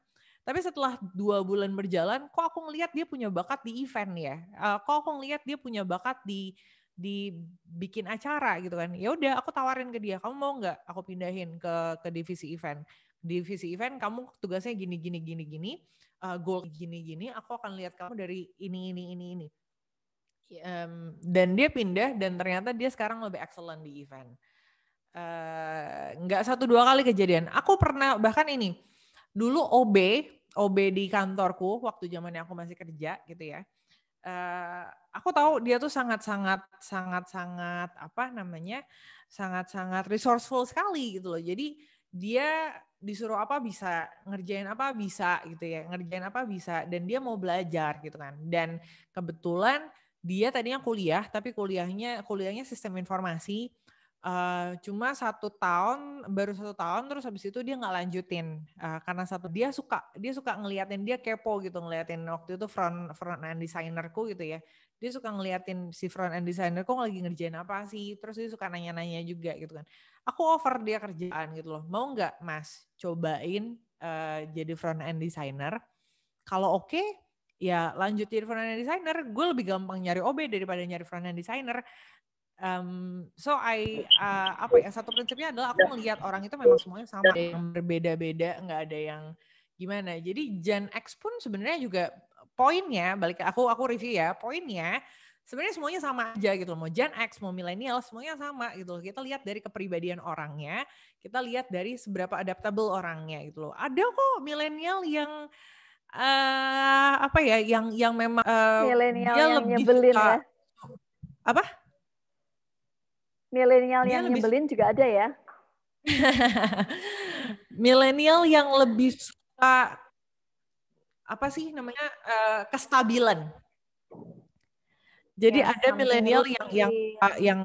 tapi setelah dua bulan berjalan, kok aku ngelihat dia punya bakat di event ya. Uh, kok aku ngelihat dia punya bakat di dibikin acara gitu kan. Ya udah aku tawarin ke dia, kamu mau nggak aku pindahin ke ke divisi event. Divisi event kamu tugasnya gini gini gini gini, uh, goal gini gini, aku akan lihat kamu dari ini ini ini ini. Um, dan dia pindah dan ternyata dia sekarang lebih excellent di event. Eh, nggak uh, satu dua kali kejadian. Aku pernah bahkan ini dulu OB OB di kantorku waktu zamannya aku masih kerja gitu ya. Uh, aku tahu dia tuh sangat-sangat sangat-sangat apa namanya? sangat-sangat resourceful sekali gitu loh. Jadi dia disuruh apa bisa, ngerjain apa bisa gitu ya, ngerjain apa bisa dan dia mau belajar gitu kan. Dan kebetulan dia tadinya kuliah tapi kuliahnya kuliahnya sistem informasi Uh, cuma satu tahun baru satu tahun terus habis itu dia nggak lanjutin uh, karena satu dia suka dia suka ngeliatin dia kepo gitu ngeliatin waktu itu front front end designerku gitu ya dia suka ngeliatin si front end designer kok lagi ngerjain apa sih terus dia suka nanya-nanya juga gitu kan aku over dia kerjaan gitu loh mau nggak mas cobain uh, jadi front end designer kalau oke okay, ya lanjutin front end designer gue lebih gampang nyari OB daripada nyari front end designer um, so I uh, apa ya satu prinsipnya adalah aku melihat ya. orang itu memang semuanya sama ya. berbeda-beda nggak ada yang gimana jadi Gen X pun sebenarnya juga poinnya balik aku aku review ya poinnya sebenarnya semuanya sama aja gitu loh. mau Gen X mau milenial semuanya sama gitu loh. kita lihat dari kepribadian orangnya kita lihat dari seberapa adaptable orangnya gitu loh ada kok milenial yang uh, apa ya yang yang memang uh, eh, milenial yang lebih nyebelin suka, ya apa milenial yang lebih... nyebelin juga ada ya milenial yang lebih suka apa sih namanya uh, kestabilan jadi ya, ada milenial yang yang uh, yang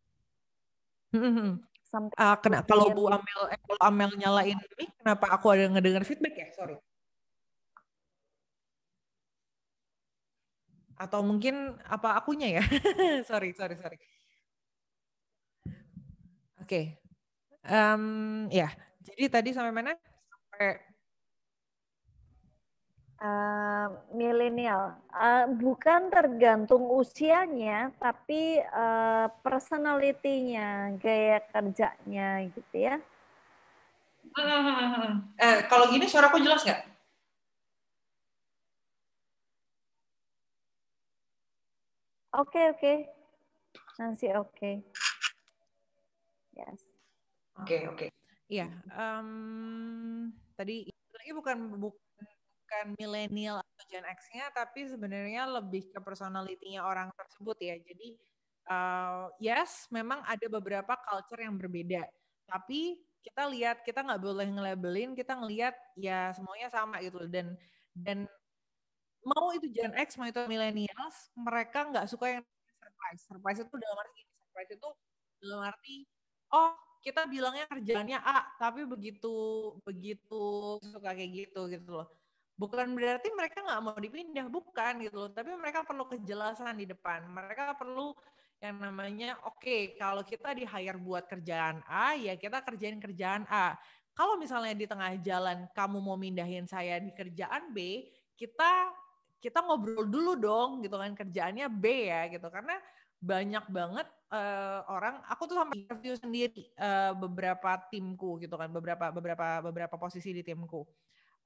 hmm, hmm, hmm. Sampai uh, ah, kena kalau Bu Amel eh, kalau Amel nyalain ini kenapa aku ada ngedengar feedback ya sorry atau mungkin apa akunya ya sorry sorry sorry Oke, okay. um, ya. Yeah. Jadi tadi sampai mana? Sampai uh, milenial, uh, bukan tergantung usianya, tapi uh, eh, personalitinya, gaya kerjanya, gitu ya. Uh, uh, kalau gini suara aku jelas nggak? Oke okay, oke, okay. nanti oke. Okay. Yes. Oke, okay, oke. Okay. Iya, um, tadi lagi bukan bukan, bukan milenial atau Gen X-nya, tapi sebenarnya lebih ke personalitinya orang tersebut ya. Jadi uh, yes, memang ada beberapa culture yang berbeda, tapi kita lihat kita nggak boleh ngelabelin, kita ngelihat ya semuanya sama gitu dan dan mau itu Gen X mau itu millennials mereka nggak suka yang surprise surprise itu dalam arti gini surprise itu dalam arti oh kita bilangnya kerjaannya A tapi begitu begitu suka kayak gitu gitu loh bukan berarti mereka nggak mau dipindah bukan gitu loh tapi mereka perlu kejelasan di depan mereka perlu yang namanya oke okay, kalau kita di hire buat kerjaan A ya kita kerjain kerjaan A kalau misalnya di tengah jalan kamu mau mindahin saya di kerjaan B kita kita ngobrol dulu dong gitu kan kerjaannya B ya gitu karena banyak banget uh, orang aku tuh sampai interview sendiri uh, beberapa timku gitu kan beberapa beberapa beberapa posisi di timku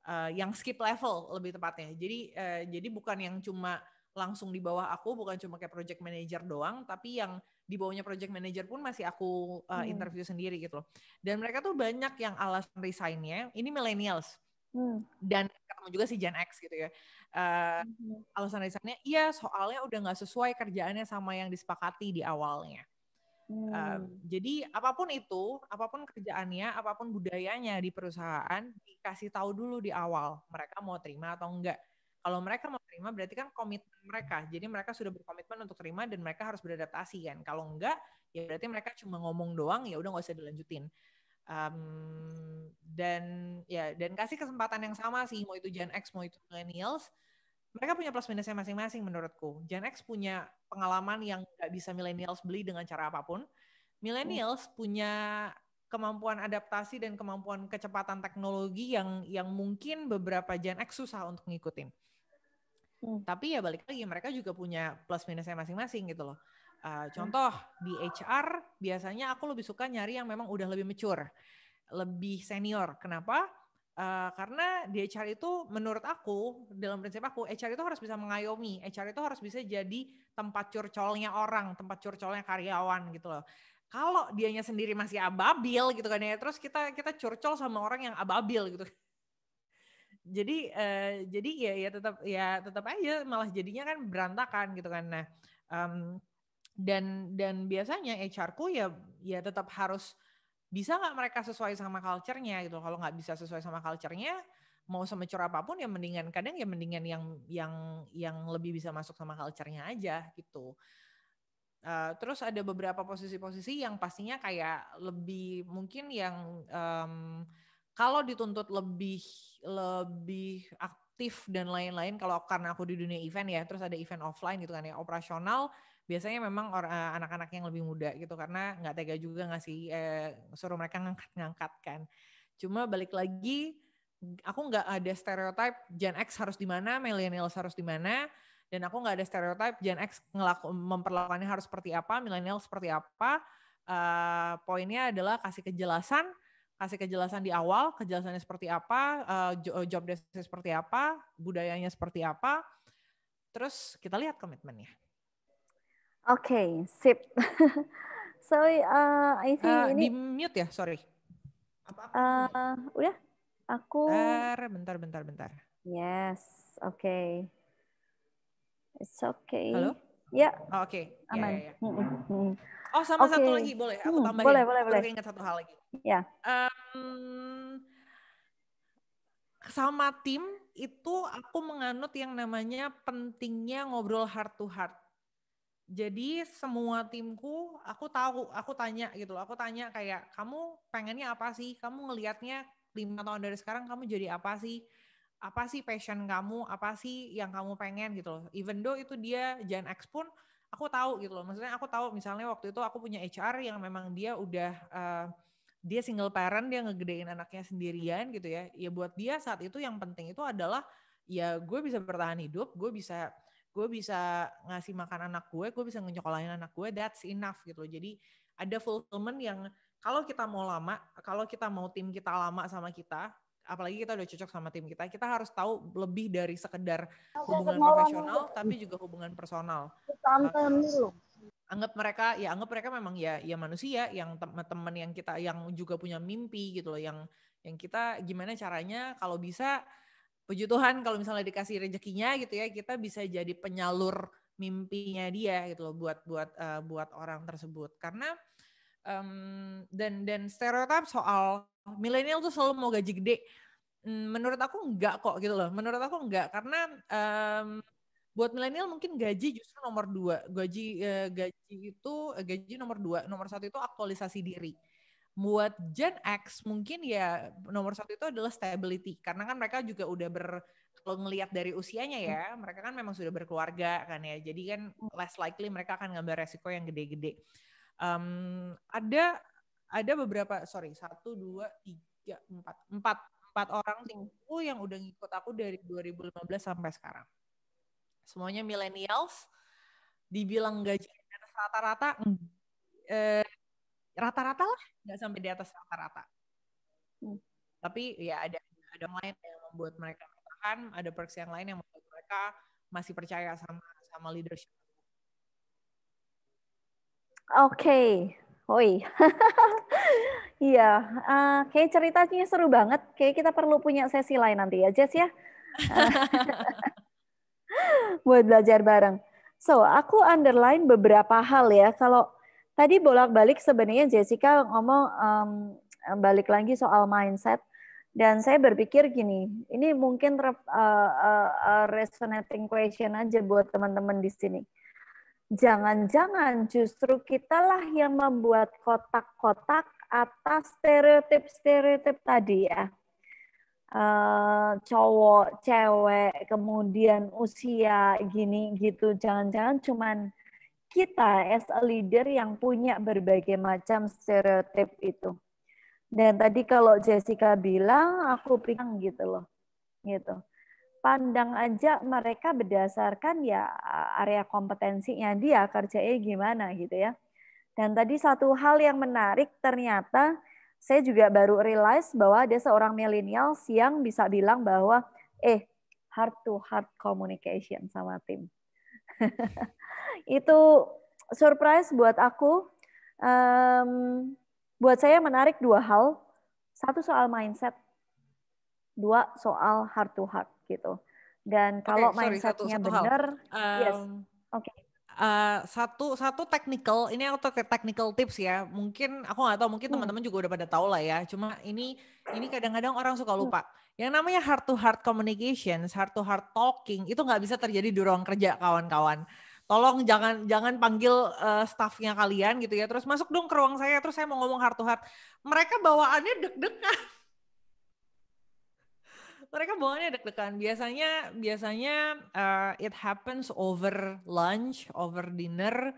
uh, yang skip level lebih tepatnya jadi uh, jadi bukan yang cuma langsung di bawah aku bukan cuma kayak project manager doang tapi yang di bawahnya project manager pun masih aku uh, interview hmm. sendiri gitu loh dan mereka tuh banyak yang alasan resignnya ini millennials Hmm. dan ketemu juga si Gen X gitu ya. Uh, hmm. Alasan alasannya iya soalnya udah nggak sesuai kerjaannya sama yang disepakati di awalnya. Eh, hmm. Uh, jadi apapun itu, apapun kerjaannya, apapun budayanya di perusahaan, dikasih tahu dulu di awal mereka mau terima atau enggak. Kalau mereka mau terima berarti kan komitmen mereka. Jadi mereka sudah berkomitmen untuk terima dan mereka harus beradaptasi kan. Kalau enggak, ya berarti mereka cuma ngomong doang, ya udah nggak usah dilanjutin um, dan ya dan kasih kesempatan yang sama sih mau itu Gen X mau itu millennials mereka punya plus minusnya masing-masing menurutku Gen X punya pengalaman yang nggak bisa millennials beli dengan cara apapun millennials hmm. punya kemampuan adaptasi dan kemampuan kecepatan teknologi yang yang mungkin beberapa Gen X susah untuk ngikutin hmm. tapi ya balik lagi mereka juga punya plus minusnya masing-masing gitu loh Uh, contoh di HR biasanya aku lebih suka nyari yang memang udah lebih mature, lebih senior. Kenapa? Uh, karena di HR itu menurut aku dalam prinsip aku HR itu harus bisa mengayomi, HR itu harus bisa jadi tempat curcolnya orang, tempat curcolnya karyawan gitu loh. Kalau dianya sendiri masih ababil gitu kan ya, terus kita kita curcol sama orang yang ababil gitu jadi uh, jadi ya ya tetap ya tetap aja malah jadinya kan berantakan gitu kan nah um, dan dan biasanya HR-ku ya ya tetap harus bisa nggak mereka sesuai sama culture-nya gitu. Kalau nggak bisa sesuai sama culture-nya, mau semecur apapun ya mendingan kadang ya mendingan yang yang yang lebih bisa masuk sama culture-nya aja gitu. Uh, terus ada beberapa posisi-posisi yang pastinya kayak lebih mungkin yang um, kalau dituntut lebih lebih aktif dan lain-lain kalau karena aku di dunia event ya terus ada event offline gitu kan ya operasional biasanya memang eh, anak-anak yang lebih muda gitu karena nggak tega juga ngasih eh, suruh mereka ngangkat-ngangkat kan. Cuma balik lagi aku nggak ada stereotip Gen X harus di mana, millennials harus di mana, dan aku nggak ada stereotip Gen X ngelaku, memperlakukannya harus seperti apa, milenial seperti apa. Uh, poinnya adalah kasih kejelasan, kasih kejelasan di awal, kejelasannya seperti apa, uh, job desk seperti apa, budayanya seperti apa. Terus kita lihat komitmennya okay, sip. so, uh, I think uh, ah, ini... Di mute ya, sorry. uh, udah, aku... Bentar, bentar, bentar, bentar. Yes, oke. Okay. It's okay. Halo? Ya. Yeah. Oh, oke. Okay. Ya, Aman. Yeah, yeah, yeah. Oh, sama okay. satu lagi boleh aku tambahin. Boleh, boleh, boleh, aku ingat satu hal lagi. Ya. Um, sama tim itu aku menganut yang namanya pentingnya ngobrol heart to heart jadi semua timku aku tahu aku tanya gitu loh aku tanya kayak kamu pengennya apa sih kamu ngelihatnya lima tahun dari sekarang kamu jadi apa sih apa sih passion kamu apa sih yang kamu pengen gitu loh even though itu dia Gen X pun aku tahu gitu loh maksudnya aku tahu misalnya waktu itu aku punya HR yang memang dia udah uh, dia single parent dia ngegedein anaknya sendirian gitu ya ya buat dia saat itu yang penting itu adalah ya gue bisa bertahan hidup gue bisa gue bisa ngasih makan anak gue gue bisa nyekolahin anak gue that's enough gitu loh jadi ada fulfillment yang kalau kita mau lama kalau kita mau tim kita lama sama kita apalagi kita udah cocok sama tim kita kita harus tahu lebih dari sekedar hubungan profesional tapi juga hubungan personal nah, anggap mereka ya anggap mereka memang ya ya manusia yang teman-teman yang kita yang juga punya mimpi gitu loh yang yang kita gimana caranya kalau bisa puji Tuhan kalau misalnya dikasih rezekinya gitu ya kita bisa jadi penyalur mimpinya dia gitu loh buat buat uh, buat orang tersebut karena um, dan dan stereotip soal milenial tuh selalu mau gaji gede mm, menurut aku enggak kok gitu loh menurut aku enggak karena um, buat milenial mungkin gaji justru nomor dua gaji uh, gaji itu eh, gaji nomor dua nomor satu itu aktualisasi diri buat Gen X mungkin ya nomor satu itu adalah stability karena kan mereka juga udah ber kalau ngelihat dari usianya ya hmm. mereka kan memang sudah berkeluarga kan ya jadi kan hmm. less likely mereka akan ngambil resiko yang gede-gede um, ada ada beberapa sorry satu dua tiga empat empat empat orang hmm. tingku yang udah ngikut aku dari 2015 sampai sekarang semuanya millennials dibilang gaji rata-rata eh, rata-rata lah nggak sampai di atas rata-rata hmm. tapi ya ada ada yang lain yang membuat mereka bertahan ada perks yang lain yang membuat mereka masih percaya sama sama leadership oke okay. Oi, iya, uh, kayak ceritanya seru banget. Kayak kita perlu punya sesi lain nanti ya, Jess ya. Buat belajar bareng. So, aku underline beberapa hal ya. Kalau Tadi bolak-balik sebenarnya Jessica ngomong um, balik lagi soal mindset dan saya berpikir gini, ini mungkin uh, uh, resonating question aja buat teman-teman di sini. Jangan-jangan justru kitalah yang membuat kotak-kotak atas stereotip-stereotip tadi ya. Uh, cowok, cewek, kemudian usia gini gitu. Jangan-jangan cuman kita as a leader yang punya berbagai macam stereotip itu. Dan tadi kalau Jessica bilang, aku pikir gitu loh. Gitu. Pandang aja mereka berdasarkan ya area kompetensinya dia, kerjanya gimana gitu ya. Dan tadi satu hal yang menarik ternyata saya juga baru realize bahwa ada seorang milenial yang bisa bilang bahwa eh hard to hard communication sama tim. itu surprise buat aku. Um, buat saya menarik dua hal. Satu soal mindset, dua soal heart to heart gitu. Dan kalau okay, mindsetnya benar, um, yes. Oke. Okay. Uh, satu satu technical ini aku technical tips ya mungkin aku nggak tahu mungkin hmm. teman-teman juga udah pada tahu lah ya cuma ini ini kadang-kadang orang suka hmm. lupa yang namanya heart to heart communication heart to heart talking itu nggak bisa terjadi di ruang kerja kawan-kawan tolong jangan jangan panggil uh, staffnya kalian gitu ya terus masuk dong ke ruang saya terus saya mau ngomong heart to heart mereka bawaannya deg-degan mereka bawaannya deg-degan. Biasanya biasanya uh, it happens over lunch, over dinner.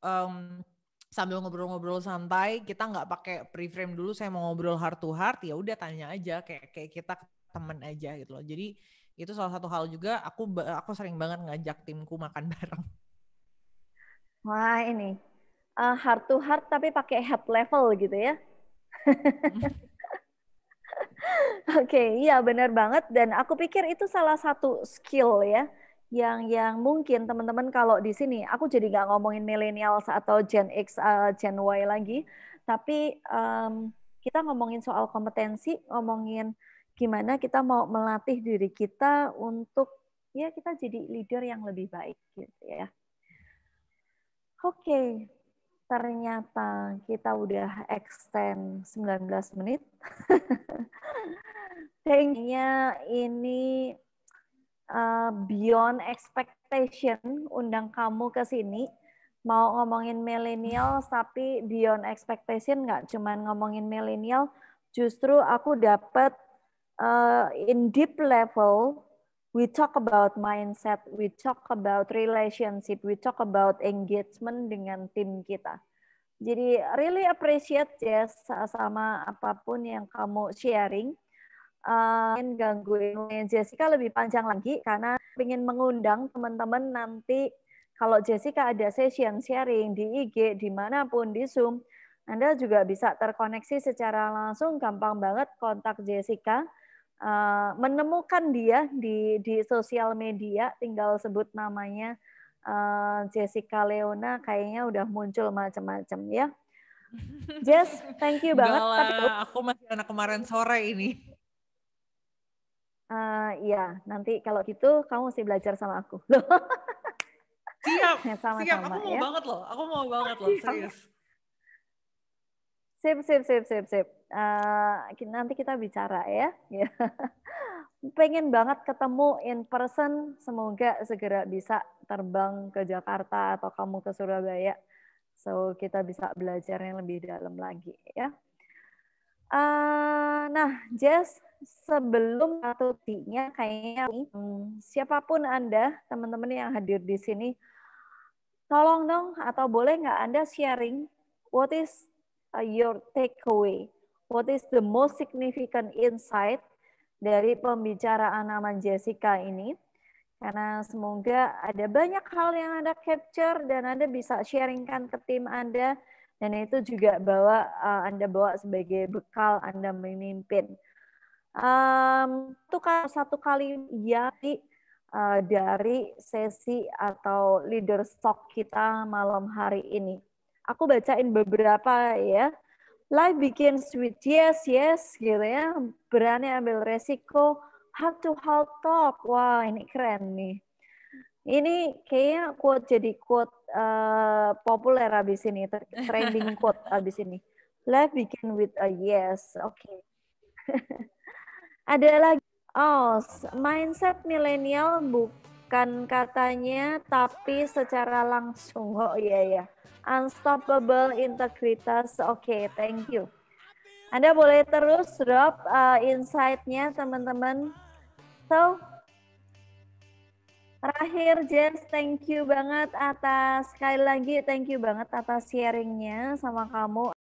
Um, sambil ngobrol-ngobrol santai kita nggak pakai preframe dulu saya mau ngobrol heart to heart ya udah tanya aja kayak kayak kita temen aja gitu loh jadi itu salah satu hal juga aku aku sering banget ngajak timku makan bareng wah ini uh, heart to heart tapi pakai head level gitu ya Oke, okay, iya benar banget dan aku pikir itu salah satu skill ya yang yang mungkin teman-teman kalau di sini aku jadi nggak ngomongin milenial atau Gen X, uh, Gen Y lagi, tapi um, kita ngomongin soal kompetensi, ngomongin gimana kita mau melatih diri kita untuk ya kita jadi leader yang lebih baik gitu ya. Oke, okay. ternyata kita udah extend 19 menit. Kayaknya ini uh, beyond expectation undang kamu ke sini mau ngomongin milenial tapi beyond expectation nggak cuman ngomongin milenial justru aku dapat uh, eh, in deep level we talk about mindset we talk about relationship we talk about engagement dengan tim kita jadi really appreciate Jess sama apapun yang kamu sharing uh, ingin gangguin Jessica lebih panjang lagi karena ingin mengundang teman-teman nanti kalau Jessica ada session sharing di IG, dimanapun, di Zoom, Anda juga bisa terkoneksi secara langsung, gampang banget kontak Jessica. Uh, menemukan dia di, di sosial media, tinggal sebut namanya uh, Jessica Leona, kayaknya udah muncul macam-macam ya. Jess, thank you banget. Enggak lah, Tapi, aku masih anak kemarin sore ini. Uh, iya, nanti kalau gitu kamu mesti belajar sama aku. Siap, sama -sama, siap. Aku mau ya. banget loh. Aku mau banget loh, serius. Sip, sip, sip, sip, sip. Uh, nanti kita bicara ya. ya. Pengen banget ketemu in person. Semoga segera bisa terbang ke Jakarta atau kamu ke Surabaya. So, kita bisa belajar yang lebih dalam lagi ya. Uh, nah, Jess, sebelum atau atutinya kayaknya hmm, siapapun Anda, teman-teman yang hadir di sini, tolong dong atau boleh nggak Anda sharing what is uh, your takeaway? What is the most significant insight dari pembicaraan nama Jessica ini? Karena semoga ada banyak hal yang Anda capture dan Anda bisa sharingkan ke tim Anda dan itu juga bawa uh, Anda bawa sebagai bekal Anda memimpin. Um, itu kan satu kali ya uh, dari sesi atau leader talk kita malam hari ini. Aku bacain beberapa ya. Life begins with yes, yes gitu ya. Berani ambil resiko, Hard to hold talk. Wah, ini keren nih. Ini kayaknya quote jadi quote uh, populer abis ini, trending quote abis ini. Life begin with a yes. Oke. Okay. Ada lagi oh mindset milenial bukan katanya tapi secara langsung. Oh iya ya. Unstoppable integritas. Oke, okay, thank you. Anda boleh terus drop uh, insight-nya teman-teman. So, Terakhir, Jens, thank you banget atas sekali lagi thank you banget atas sharingnya sama kamu.